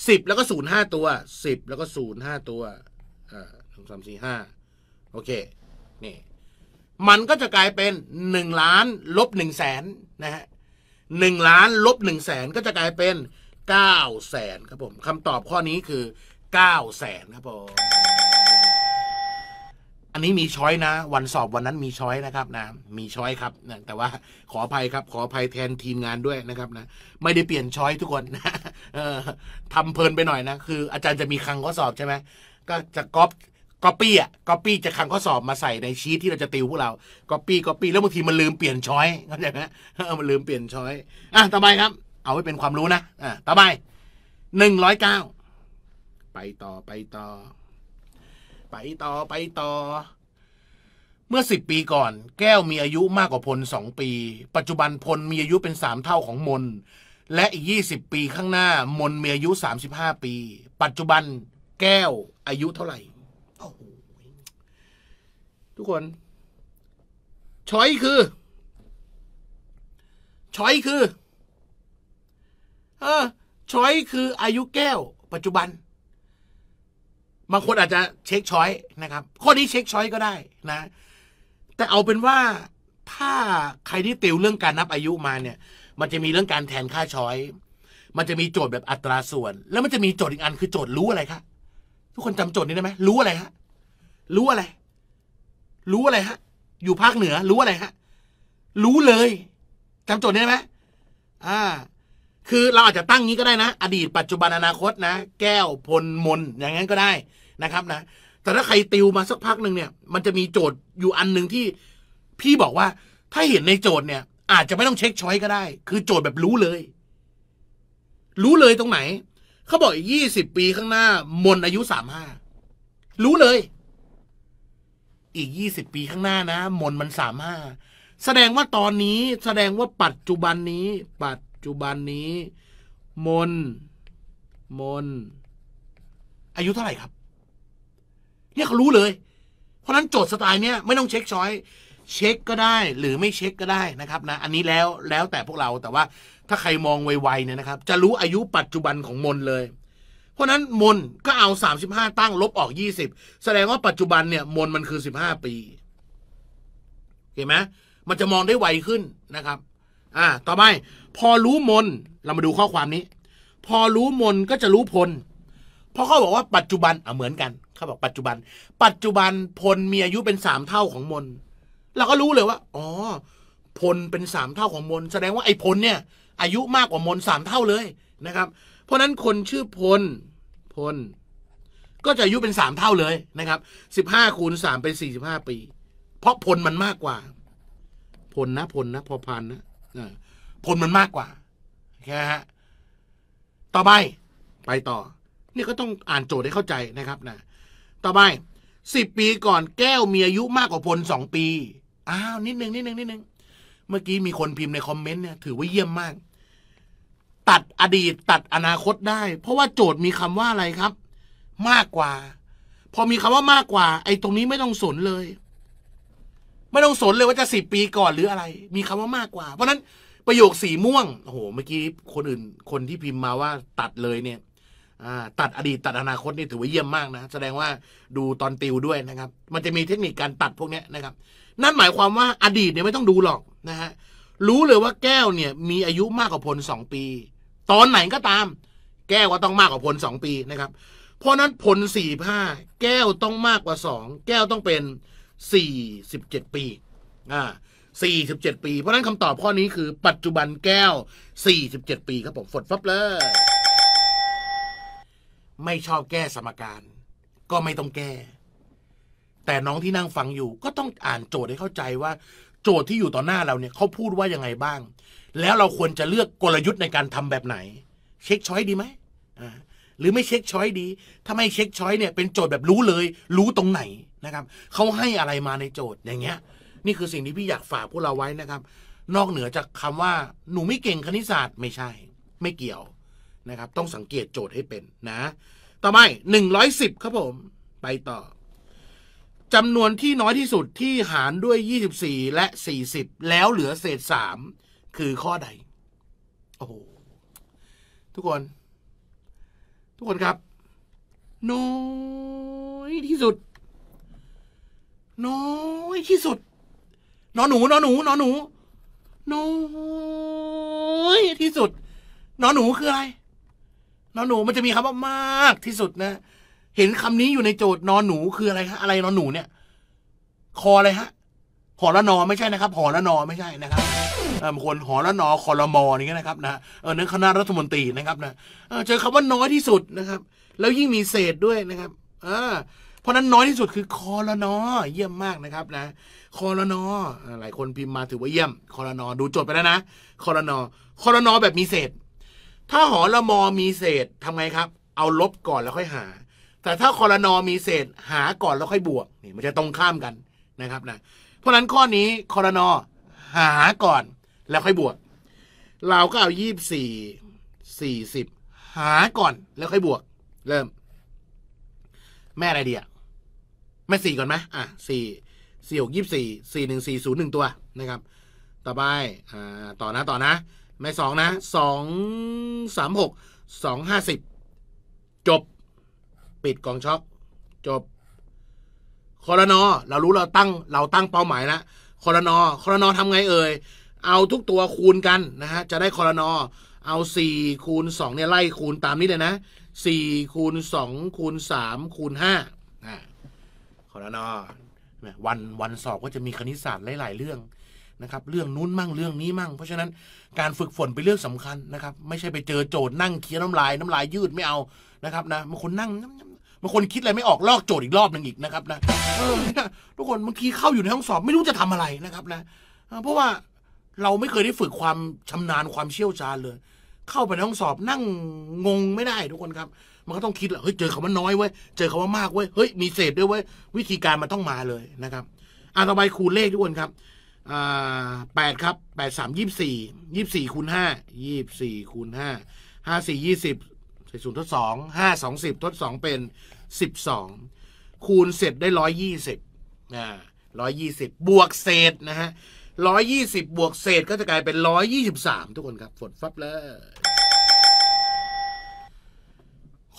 สิบแล้วก็ศูนย์ห้าตัว สิบแล้วก็ศูนย์ห้าตัวอหนึ่งสามสี่ห้าโอเค นี่ มันก็จะกลายเป็นหนึ่งล้าน ลบหนึ่งแสนนะฮะหนึ่งล้านลบหนึ่งแสนก็จะกลายเป็นเก้าแสนครับผมคำตอบข้อนี้คือเก้าแสนครับผม อันนี้มีช้อยนะ วันสอบวันนั้นมีช้อยนะครับนะ มีช้อยครับนะแต่ว่า ขออภัยครับ ขออภัยแทนทีมงานด้วยนะครับนะ ไม่ได้เปลี่ยนช้อยทุกคนนะทำเพลินไปหน่อยนะ คืออาจารย์จะมีคังข้อสอบใช่ไหม ก็จะก๊อปก๊อปปี้อ่ะก๊อปปี้จะคังข้อสอบมาใส่ในชีทที่เราจะติวพวกเราก๊อปปี้ก๊อปปี้แล้วบางทีมันลืมเปลี่ยนช้อยเข้าใจไหมมันลืมเปลี่ยนช้อยอ่ะต่อไปครับ เอาไว้เป็นความรู้นะอ่ะต่อไปหนึ่งร้อยเก้าไปต่อไปต่อ ไปต่อไปต่อ เมื่อสิบปีก่อน แก้วมีอายุมากกว่าพลสองปี ปัจจุบันพลมีอายุเป็นสามเท่าของมน และอีกยี่สิบปีข้างหน้า มนมีอายุสามสิบห้าปี ปัจจุบันแก้วอายุเท่าไหร่อ้โหทุกคนช้อยคือช้อยคือเออช้อยคืออายุแก้ว ปัจจุบันบางคนอาจจะ เช็คช้อยนะครับข้อนี้เช็คช้อยก็ได้นะ แต่เอาเป็นว่า ถ้าใครที่ติวเรื่องการนับอายุมาเนี่ย มันจะมีเรื่องการแทนค่าช้อยมันจะมีโจทย์แบบอัตราส่วน แล้วมันจะมีโจทย์อีกอันคือโจทย์รู้อะไรคะทุกคนจำโจทย์นี้ได้ไหมรู้อะไรคะรู้อะไร รู้อะไรฮะ อยู่ภาคเหนือ รู้อะไรฮะ รู้เลย จำโจทย์ได้ไหมอ่า คือเราอาจจะตั้งงี้ก็ได้นะ อดีต ปัจจุบัน อนาคตนะ แก้วพลมน อย่างนั้นก็ได้นะครับ นะ แต่ถ้าใครติวมาสักพักหนึ่งเนี่ย มันจะมีโจทย์อยู่อันหนึ่งที่ พี่บอกว่าถ้าเห็นในโจทย์เนี่ย อาจจะไม่ต้องเช็คช้อยก็ได้ คือโจทย์แบบรู้เลย รู้เลยตรงไหนเขาบอกอีกยี่สิบปีข้างหน้า มนอายุสามห้า รู้เลยอีก 20 ปีข้างหน้านะ มนมันสามารถ แสดงว่าตอนนี้แสดงว่าปัจจุบันนี้ ปัจจุบันนี้ มนมน อายุเท่าไหร่ครับเนี่ยเขารู้เลย เพราะนั้นโจทย์สไตล์เนี้ยไม่ต้องเช็ค ช้อย เช็คก็ได้หรือไม่เช็คก็ได้นะครับ นะ อันนี้แล้วแล้วแต่พวกเราแต่ว่า ถ้าใครมองไวๆเนี่ยนะครับจะรู้อายุปัจจุบันของมนเลยเพราะนั้นมนก็เอา 35 ตั้งลบออก 20 แสดงว่าปัจจุบันเนี่ย มนมันคือ 15 ปีเห็นไหมมันจะมองได้ไวขึ้นนะครับ อ่า ต่อไปพอรู้มนเรามาดูข้อความนี้ พอรู้มนก็จะรู้พลเพราะเขาบอกว่าปัจจุบัน อ่ะ เหมือนกัน เขาบอกปัจจุบัน ปัจจุบันพลมีอายุเป็นสามเท่าของมน เราก็รู้เลยว่า อ๋อพลเป็นสามเท่าของมน แสดงว่าไอ้พลเนี่ย อายุมากกว่ามนสามเท่าเลยนะครับเพราะนั้นคนชื่อพลพลก็จะอายุเป็นสามเท่าเลยนะครับสิบห้าคูณสามเป็นสี่สิบห้าปี เพราะพลมันมากกว่าพลนะพลนะพอพันนะพลมันมากกว่าแค่ฮะต่อไป ไปต่อ นี่ก็ต้องอ่านโจทย์ให้เข้าใจนะครับนะต่อไปสิบปีก่อนแก้วมีอายุมากกว่าพลสองปี อ้าวนิดนึงนิดนึงนิดนึง เมื่อกี้มีคนพิมพ์ในคอมเมนต์เนี่ยถือว่าเยี่ยมมากตัดอดีตตัดอนาคตได้ เพราะว่าโจทย์มีคำว่าอะไรครับ มากกว่า พอมีคำว่ามากกว่า ไอ้ตรงนี้ไม่ต้องสนเลย ไม่ต้องสนเลยว่าจะสิบปีก่อนหรืออะไร มีคำว่ามากกว่า เพราะนั้นประโยคสีม่วง โอ้โห เมื่อกี้ คนอื่น คนที่พิมพ์มาว่าตัดเลยเนี่ยตัดอดีต ตัดอนาคตนี่ถือว่าเยี่ยมมากนะ แสดงว่าดูตอนติวด้วยนะครับ มันจะมีเทคนิคการตัดพวกนี้นะครับ นั่นหมายความว่าอดีตเนี่ยไม่ต้องดูหรอกนะฮะรู้เลยว่าแก้วเนี่ย มีอายุมากกว่าพลสองปีตอนไหนก็ตาม แก้วก็ต้องมากกว่าผลสองปีนะครับ เพราะนั้นผลสี่ห้า แก้วต้องมากกว่าสองแก้วต้องเป็นสี่สิบเจ็ดปี อ่าสี่สิบเจ็ดปี เพราะนั้นคำตอบข้อนี้คือปัจจุบันแก้วสี่สิบเจ็ดปีครับผมฝดฟับเลย ไม่ชอบแก้สมการ ก็ไม่ต้องแก้ แต่น้องที่นั่งฟังอยู่ ก็ต้องอ่านโจทย์ให้เข้าใจว่าโจทย์ที่อยู่ต่อหน้าเราเนี่ยเขาพูดว่ายังไงบ้างแล้วเราควรจะเลือกกลยุทธ์ในการทำแบบไหน เช็คช้อยดีไหมหรือไม่เช็คช้อยดีถ้าไม่เช็คช้อยเนี่ยเป็นโจทย์แบบรู้เลย รู้ตรงไหนนะครับเขาให้อะไรมาในโจทย์อย่างเงี้ย นี่คือสิ่งที่พี่อยากฝากพวกเราไว้นะครับ นอกเหนือจากคำว่าหนูไม่เก่งคณิตศาสตร์ไม่ใช่ ไม่เกี่ยวนะครับ ต้องสังเกตโจทย์ให้เป็นนะต่อไปหนึ่งร้อยสิบครับผม ไปต่อจำนวนที่น้อยที่สุดที่หารด้วยยี่สสิบี่และสสี่ิบแล้วเหลือเศษสามคือข้อใด โอ้โห ทุกคน ทุกคนครับ น้อยที่สุด น้อยที่สุด นอหนูนอหนูนอหนู น้อยที่สุด นอหนูคืออะไรนอหนูมันจะมีคำว่ามากที่สุดนะ เห็นคำนี้อยู่ในโจทย์นอหนูคืออะไรฮะอะไรนอหนูเนี่ย คออะไรฮะหอละนอไม่ใช่นะครับหอละนอไม่ใช่นะครับบางคนหอละนอคอรมอนี่นะครับนะเออนั้นคณะรัฐมนตรีนะครับนะเจอคำว่าน้อยที่สุดนะครับ แล้วยิ่งมีเศษด้วยนะครับ เออเพราะนั้นน้อยที่สุดคือคอละนอเยี่ยมมากนะครับนะคอละนอหลายคนพิมพ์มาถือว่าเยี่ยมคอละนอดูจดไปแล้วนะคอละนอคอละนอแบบมีเศษ ถ้าหอละมอมีเศษทำไงครับ เอาลบก่อนแล้วค่อยหา แต่ถ้าคอละนอมีเศษหาก่อนแล้วค่อยบวกนี่มันจะตรงข้ามกันนะครับนะราะนั้นข้อนี้คอรนอหาก่อนแล้วค่อยบวก เราก็เอายี่สี่สี่สิบหาก่อนแล้วค่อยบวก เริ่ม แม่อะไรเดียแม่สี่ก่อนไหมอ่ะสี่สี่หกยี่สี่สี่หนึ่งสี่ศูนย์หนึ่งตัวนะครับ ต่อไปอ่าต่อนะต่อนะ แม่สองนะสองสามหกสองห้าสิบจบ ปิดกองช็อค จบคอรนอเรารู้เราตั้งเราตั้งเป้าหมายแล้วคอรนอคอรนอทำไงเอ่ย เอาทุกตัวคูณกันนะฮะจะได้คอรนอเอา4คูณ2เนี่ยไล่คูณตามนี้เลยนะ4คูณ2คูณ3คูณ5นะคอรนอวันวันสอบก็จะมีคณิตศาสตร์หลายๆเรื่องนะครับเรื่องนู้นมั่งเรื่องนี้มั่ง เพราะฉะนั้นการฝึกฝนเป็นเรื่องสำคัญนะครับ ไม่ใช่ไปเจอโจทย์นั่งเคี้ยวน้าลายน้ำลายยืดไม่เอานะครับนะบางคนนั่งบางคนคิดอะไรไม่ออกลอกโจทย์อีกรอบหนึ่งอีกนะครับนะทุกคนบางทีเข้าอยู่ในห้องสอบไม่รู้จะทำอะไรนะครับ นะเพราะว่าเราไม่เคยได้ฝึกความชำนาญความเชี่ยวชาญเลย เข้าไปในห้องสอบนั่งงงไม่ได้ ทุกคนครับ มันก็ต้องคิดแหละเฮ้ยเจอคำว่าน้อยเว้ยเจอคำว่ามากเว้ยเฮ้ยมี เศษด้วยเว้ยวิธีการมันต้องมาเลยนะครับอ่ะต่อไปคูณเลขทุกคนครับแปดครับแปดสามยี่สี่ยี่สี่คูณห้ายี่สี่คูณห้าห้าสี่ยี่สิบสี่ศูนย์ทดสองห้าสองสิบทดสองเป็นสิบสองคูณเสร็จได้ร้อยยี่สิบนะร้อยยี่สิบบวกเศษนะฮะร้อยยี่สิบบวกเศษก็จะกลายเป็นร้อยยี่สิบสามทุกคนครับฝนฟับเลย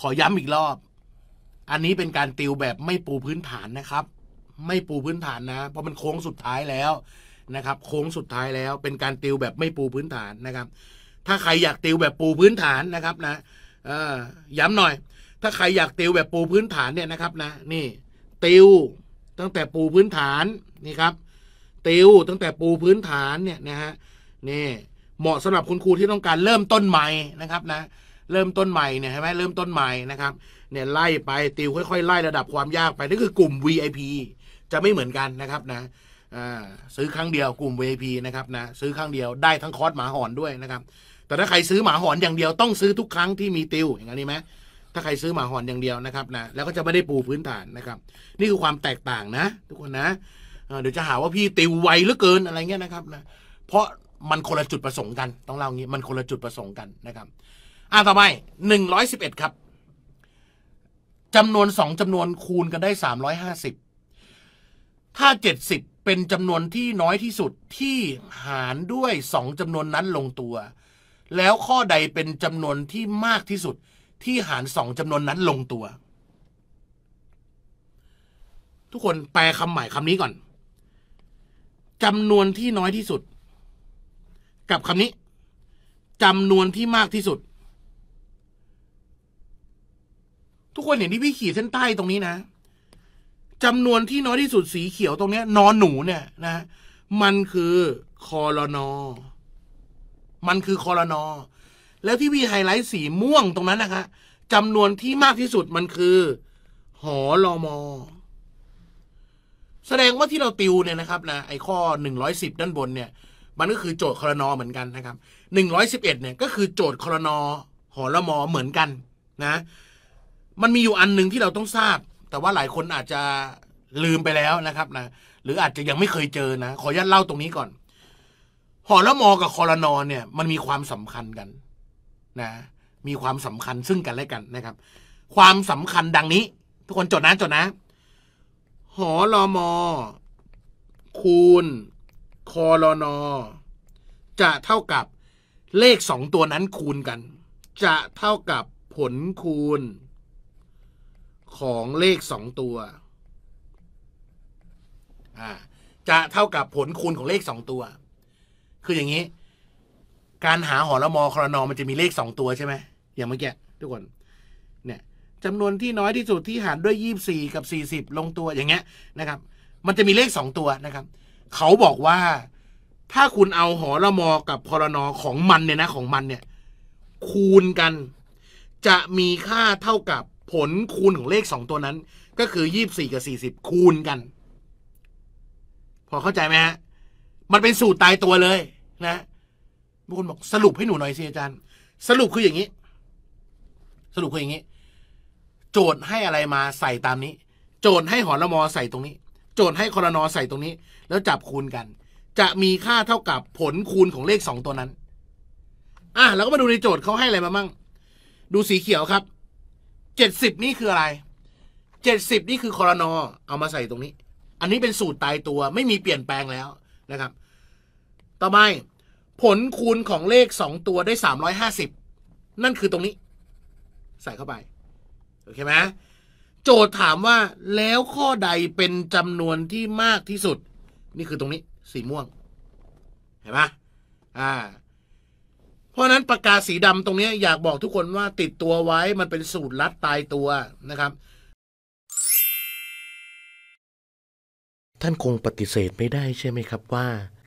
ขอย้ำอีกรอบ อันนี้เป็นการติวแบบไม่ปูพื้นฐานนะครับ ไม่ปูพื้นฐานนะ เพราะมันโค้งสุดท้ายแล้วนะครับโค้งสุดท้ายแล้ว เป็นการติวแบบไม่ปูพื้นฐานนะครับ ถ้าใครอยากติวแบบปูพื้นฐานนะครับนะย้ำหน่อย ถ้าใครอยากติวแบบปูพื้นฐานเนี่ยนะครับนะนี่ติวตั้งแต่ปูพื้นฐานนี่ครับติวตั้งแต่ปูพื้นฐานเนี่ยนะฮะนี่เหมาะสำหรับคุณครูที่ต้องการเริ่มต้นใหม่นะครับนะเริ่มต้นใหม่เนี่ยใช่ไหมเริ่มต้นใหม่นะครับเนี่ยไล่ไปติวค่อยๆไล่ระดับความยากไปนี่คือกลุ่ม VIP จะไม่เหมือนกันนะครับนะซื้อครั้งเดียวกลุ่ม VIP นะครับนะซื้อครั้งเดียวได้ทั้งคอร์สหมาหอนด้วยนะครับแต่ถ้าใครซื้อหมาหอนอย่างเดียวต้องซื้อทุกครั้งที่มีติวอย่างนี้ไหมถ้าใครซื้อหมาหอนอย่างเดียวนะครับนะแล้วก็จะไม่ได้ปูพื้นฐานนะครับ นี่คือความแตกต่างนะ ทุกคนนะเดี๋ยวจะหาว่าพี่ติวไวเหลือเกินอะไรเงี้ยนะครับนะเพราะมันคนละจุดประสงค์กัน ต้องเล่างี้มันคนละจุดประสงค์กันนะครับอ่าต่อไปหนึ่งร้อยสิบเอ็ดครับจำนวนสองจำนวนคูณกันได้สามร้อยห้าสิบถ้าเจ็ดสิบเป็นจำนวนที่น้อยที่สุดที่หารด้วยสองจำนวนนั้นลงตัวแล้วข้อใดเป็นจำนวนที่มากที่สุด ที่หารสองจำนวนนั้นลงตัว ทุกคนแปลคำใหม่คำนี้ก่อนจำนวนที่น้อยที่สุด กับคำนี้จำนวนที่มากที่สุด ทุกคนเห็นที่พี่ขีดเส้นใต้ตรงนี้นะจำนวนที่น้อยที่สุดสีเขียวตรงนี้นอนหนูเนี่ยนะ มันคือคอรนอมันคือคอรนอแล้วที่มีไฮไลท์สีม่วงตรงนั้นนะคะจำนวนที่มากที่สุดมันคือ หอลอมอแสดงว่าที่เราติวเนี่ยนะครับนะไอข้อหนึ่งร้อยสิบด้านบนเนี่ย มันก็คือโจทย์คอรนอเหมือนกันนะครับหนึ่งร้อยสิบเอ็ดเนี่ยก็คือโจทย์คอรนอหอลอมอเหมือนกันนะ มันมีอยู่อันหนึ่งที่เราต้องทราบ แต่ว่าหลายคนอาจจะลืมไปแล้วนะครับนะหรืออาจจะยังไม่เคยเจอนะขออนุญาตเล่าตรงนี้ก่อนหอละมอกับคอรนอเนี่ยมันมีความสำคัญกัน นะ มีความสำคัญซึ่งกันและกันนะครับ ความสำคัญดังนี้ทุกคนจดนะจดนะหอละมอคูณคอรนอจะเท่ากับเลขสองตัวนั้นคูณกัน จะเท่ากับผลคูณ ของเลขสองตัวอ่าจะเท่ากับผลคูณของเลขสองตัวคืออย่างนี้ การหาหอละมอครนอมันจะมีเลขสองตัวใช่ไหมอย่างเมื่อกี้ทุกคนเนี่ยจำนวนที่น้อยที่สุดที่หารด้วยยี่สี่กับสี่สิบลงตัวอย่างเงี้ยนะครับ มันจะมีเลขสองตัวนะครับ เขาบอกว่าถ้าคุณเอาหอละมอกับครนอของมันเนี่ยนะ ของมันเนี่ย คูณกัน จะมีค่าเท่ากับผลคูณของเลขสองตัวนั้น ก็คือยี่บสี่กับสี่สิบคูณกัน พอเข้าใจไหมฮะมันเป็นสูตรตายตัวเลยนะบางคนบอกสรุปให้หนูหน่อยสิอาจารย์ สรุปคืออย่างนี้ สรุปคืออย่างนี้ โจทย์ให้อะไรมาใส่ตามนี้ โจทย์ให้หอละมอใส่ตรงนี้ โจทย์ให้คอรนอใส่ตรงนี้ แล้วจับคูณกัน จะมีค่าเท่ากับผลคูณของเลขสองตัวนั้น อ่ะเราก็มาดูในโจทย์เขาให้อะไรมามั่งดูสีเขียวครับเจ็ดสิบนี่คืออะไรเจ็ดสิบนี่คือคอรนอเอามาใส่ตรงนี้ อันนี้เป็นสูตรตายตัวไม่มีเปลี่ยนแปลงแล้วนะครับต่อไปผลคูณของเลข 2 ตัวได้ 350 นั่นคือตรงนี้ ใส่เข้าไปโอเคไหมโจทย์ถามว่าแล้วข้อใดเป็นจำนวนที่มากที่สุด นี่คือตรงนี้สีม่วง เห็นไหมอ่า เพราะนั้นปากกาสีดำตรงนี้ อยากบอกทุกคนว่าติดตัวไว้ มันเป็นสูตรลัดตายตัวนะครับ ท่านคงปฏิเสธไม่ได้ใช่ไหมครับว่า